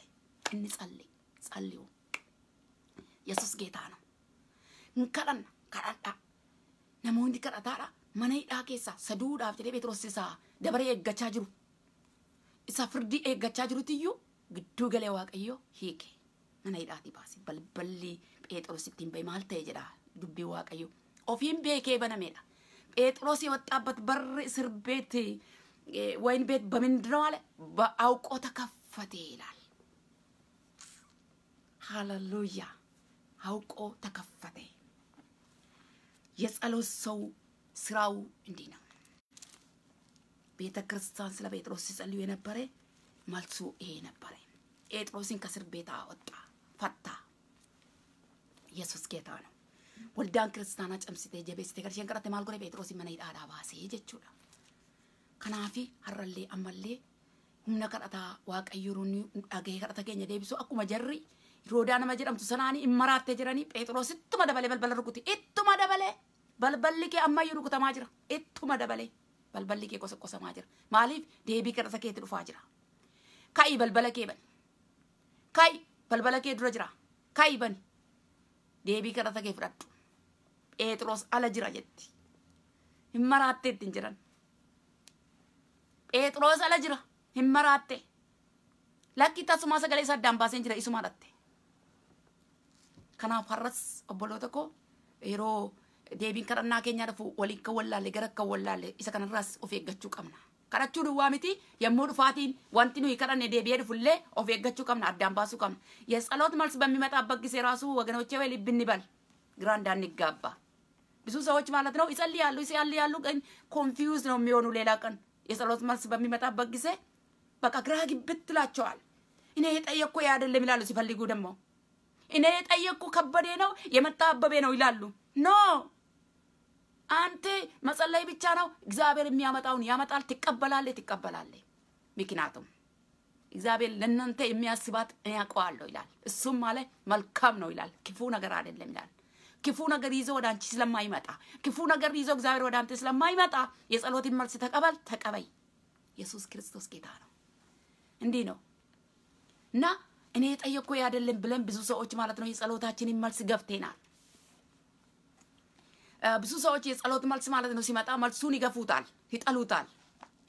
እንጸልይ፣ ጸልዩ። ኢየሱስ ጌታ ነው። እንከረና ከረዳ ነሞኒ ከረዳራ mana hidhaa keessaa saduudhaaf jedhee Phexros isaa dabaree eeggachaa jiru isa firdii eeggachaa jirutiyyuu gidduu galee Waaqayyo hiike mana hidhaatii baasi balballi Phexros ittiin bahe maal ta'e jedha dubbii Waaqayyo ofiin beekee banameedha. Phexros የወጣበት eh, barre እስር ቤት beet ቤት በምንድን ነው አለ? በአውቆ ተከፈተ ይላል። ሃሌሉያ አውቆ ስራው እንዲህ ነው። ቤተ ክርስቲያን ስለ ጴጥሮስ ሲጸልዩ የነበረ መልሱ ይሄ ነበረ። ጴጥሮስን ከእስር ቤት አወጣ፣ ፈታ። ኢየሱስ ጌታ ነው። ወልዳን ክርስቲያና ጨምሲቴ ጀቤስ ተገርሽን ቀረተ ማልጎሬ ጴጥሮስ መነ ዳዳ ባሴ ጀቹዳ ከናፊ ሀረሌ አመሌ humna kadhata waaqayyoo dhagahee kadhata keenya deebisu akkuma jarri roodaa nama jedhamtu sanaanii hin maraattee jiranii phexrosittuma dabalee balbala rukuti ittuma dabalee balballi kee amma iyyuu rukutamaa jira ittuma dabalee balballi kee qosamaa jira maaliif deebii kadhata keetti dhufaa jira ka'i balbala kee bani ka'i balbala kee dura jira ka'i bani deebii kadhata kee fudhadhu pheexroos ala jira jetti hin maraattee ittiin jiran pheexroos ala jira hin maraatte lakki tasumaa sagalee saddaan baaseen jira isuma dhatte kanaaf har'as obboloota koo yeroo deebiin kadhannaa keenya dhafu waliin kan wallaalle gara kan wallaalle isa kanarraas of eeggachuu qabna. Kadhachuu duwwaa miti yommuu dhufaatiin wanti nuyi kadhanne deebi'ee dhufullee of eeggachuu qabna addaan baasuu qabna. Yes Yesaloot mals በሚመጣ በጊዜ ራሱ ወገኖቼ ወይ ልብን ይበል ግራ እንዳንጋባ ብዙ ሰዎች ማለት ነው ይጸልያሉ ይጸልያሉ፣ ግን ኮንፊውዝ ነው የሚሆኑ ሌላ ቀን የጸሎት መልስ በሚመጣበት ጊዜ Inni ግራ ግብት ትላቸዋል። እኔ የጠየቅኩ si አይደለም ይላሉ። Inni ደግሞ እኔ የጠየቅኩ ከበዴ ነው የመጣ አበቤ ነው ilaallu. Noo. አንተ መጸለይ ብቻ ነው። እግዚአብሔር የሚያመጣውን ያመጣል። ትቀበላለህ ትቀበላለህ። ምክንያቱም እግዚአብሔር ለእናንተ የሚያስባት እኔ አውቀዋለሁ ይላል። እሱም ማለት መልካም ነው ይላል፣ ክፉ ነገር አይደለም ይላል። ክፉ ነገር ይዞ ወደ አንቺ ስለማይመጣ ክፉ ነገር ይዞ እግዚአብሔር ወደ አንተ ስለማይመጣ የጸሎትን መልስ ተቀበል ተቀበይ። ኢየሱስ ክርስቶስ ጌታ ነው። እንዲህ ነው እና እኔ የጠየቅኩ አይደለም ብለን ብዙ ሰዎች ማለት ነው የጸሎታችንን መልስ ገብቴናል። ብዙ ሰዎች የጸሎት መልስ ማለት ነው ሲመጣ መልሱን ይገፉታል፣ ይጠሉታል፣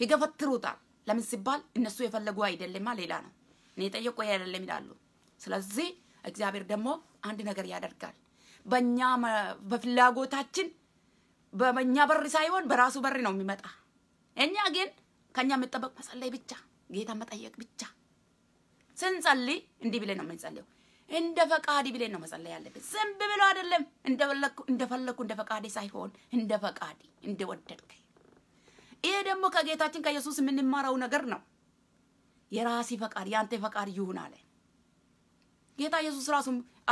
ይገፈትሩታል። ለምን ሲባል እነሱ የፈለጉ አይደለማ፣ ሌላ ነው። እኔ ጠየቆ አይደለም ይላሉ። ስለዚህ እግዚአብሔር ደግሞ አንድ ነገር ያደርጋል። በእኛ በፍላጎታችን በእኛ በር ሳይሆን በራሱ በር ነው የሚመጣ። እኛ ግን ከኛ የምጠበቅ መጸለይ ብቻ፣ ጌታ መጠየቅ ብቻ። ስንጸልይ እንዲህ ብለን ነው የምንጸልየው እንደ ፈቃድ ብለን ነው መጸለይ ያለብን። ዝም ብሎ አይደለም እንደፈለኩ እንደ ፈቃድ ሳይሆን እንደ ፈቃድ እንደ እንደወደድክ። ይሄ ደግሞ ከጌታችን ከኢየሱስ የምንማረው ነገር ነው። የራሲ ፈቃድ ያንተ ፈቃድ ይሁን አለ ጌታ ኢየሱስ ራሱ።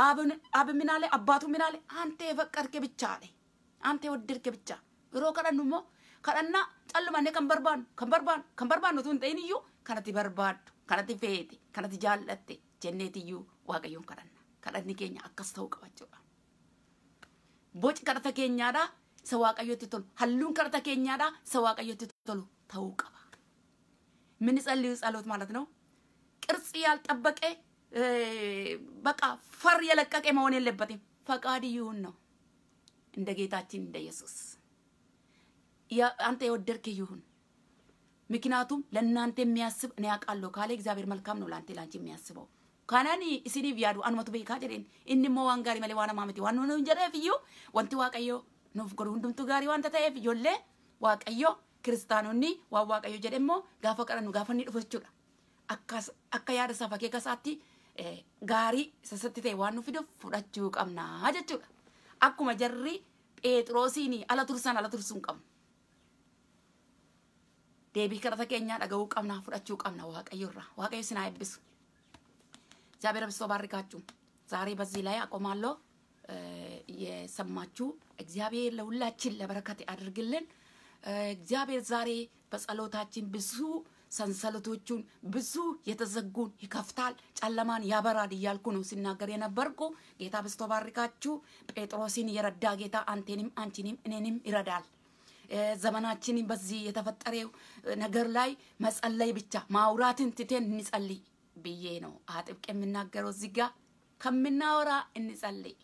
አብን አብ ምን አለ? አባቱ ምን አለ? አንተ የፈቀድክ ብቻ አለ። አንተ የወደድክ ብቻ ሮ ከደኑ ሞ ከደና ጨልማኔ ከንበርባን ከንበርባን ከንበርባን ቱን ተይንዩ ከነቲ በርባድ ከነቲ ፌቴ ከነቲ ጃለቴ ጀኔትዩ waaqayyoon kadhanna. Kadhanni keenya akkas ta'uu qaba jechuudha. Boci kadhata keenyaadha isa waaqayyootti tolu. Halluun kadhata keenyaadha isa waaqayyootti tolu ta'uu qaba. Minni tsalliyu tsaloot ማለት ነው ቅርጽ ያልጠበቀ በቃ ፈር የለቀቀ መሆን የለበትም። ፈቃድ ይሁን ነው እንደ ጌታችን እንደ ኢየሱስ አንተ የወደድክ ይሁን። ምክንያቱም ለእናንተ የሚያስብ እኔ አውቃለሁ ካለ እግዚአብሔር መልካም ነው ለአንተ ላንቺ የሚያስበው። kanaan isiniif yaadu anumatu ini mau inni immoo waan gaarii malee waan wana mamiti waan nuun jedheef iyyuu wanti waaqayyo nuuf godhu hundumtuu gaarii waanta ta'eef ijoollee waaqayyo wa waan jadi mo immoo gaafa kadhannu gaafa inni dhufu jechuudha. Akka yaada gari akeeka isaatti gaarii sasatti ta'e waan amna aja fudhachuu Aku jechuudha. et rosi ni ala tursan ala tursuun qabna. Deebii kadhata keenyaa amna fura wa kayo waaqayyo wa kayo sinai bisu እግዚአብሔር ብሶ ባርካችሁ። ዛሬ በዚህ ላይ አቆማለሁ። የሰማችሁ እግዚአብሔር ለሁላችን ለበረከት ያድርግልን። እግዚአብሔር ዛሬ በጸሎታችን ብዙ ሰንሰለቶቹን ብዙ የተዘጉን ይከፍታል፣ ጨለማን ያበራል እያልኩ ነው ሲናገር የነበርኩ። ጌታ ብስቶ ባርካችሁ። ጴጥሮስን የረዳ ጌታ አንቴንም አንቺንም እኔንም ይረዳል። ዘመናችን በዚህ የተፈጠረው ነገር ላይ መጸለይ ብቻ ማውራትን ትቴን እንጸልይ። ብዬ ነው አጥብቅ የምናገረው። እዚህ ጋ ከምናወራ እንጸልይ።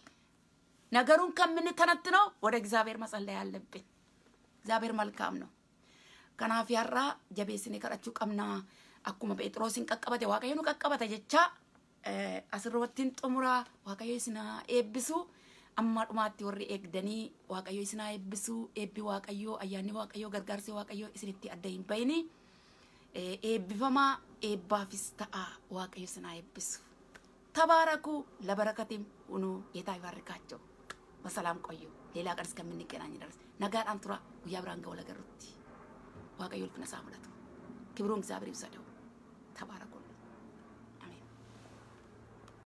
ነገሩን ከምንተነትነው ወደ እግዚአብሔር መጸለይ አለብን። እግዚአብሔር መልካም ነው። ከናፍ ያራ ጀቤስኔ ከረቹ ቀምና አኩመ ጴጥሮስን ቀቀበተ ዋቀዮኑ ቀቀበተ ጀቻ አስሮወትን ጥሙራ ዋቀዮ ስና ኤብሱ አማ ወሪ ኤግደኒ ዋቀዮ ስና ኤብሱ ኤቢ ዋቀዮ አያኒ ዋቀዮ ገርጋርሴ ዋቀዮ እስኒቲ አደይን በይኒ eebbifamaa eebbaafis ta'aa waaqayyo sinaa eebbisu ተባረኩ። ለበረከቴም ሁኑ። ጌታ ይባርካቸው። በሰላም ቆዩ። ሌላ ቀን እስከምንገናኝ ድረስ ነጋዳም ቱራ ጉያ ብርሃን ገወለገሩት ዋቀዮ ልፍነሳ ሙለቱ ክብሩን እግዚአብሔር ይውሰደው። ተባረኩ።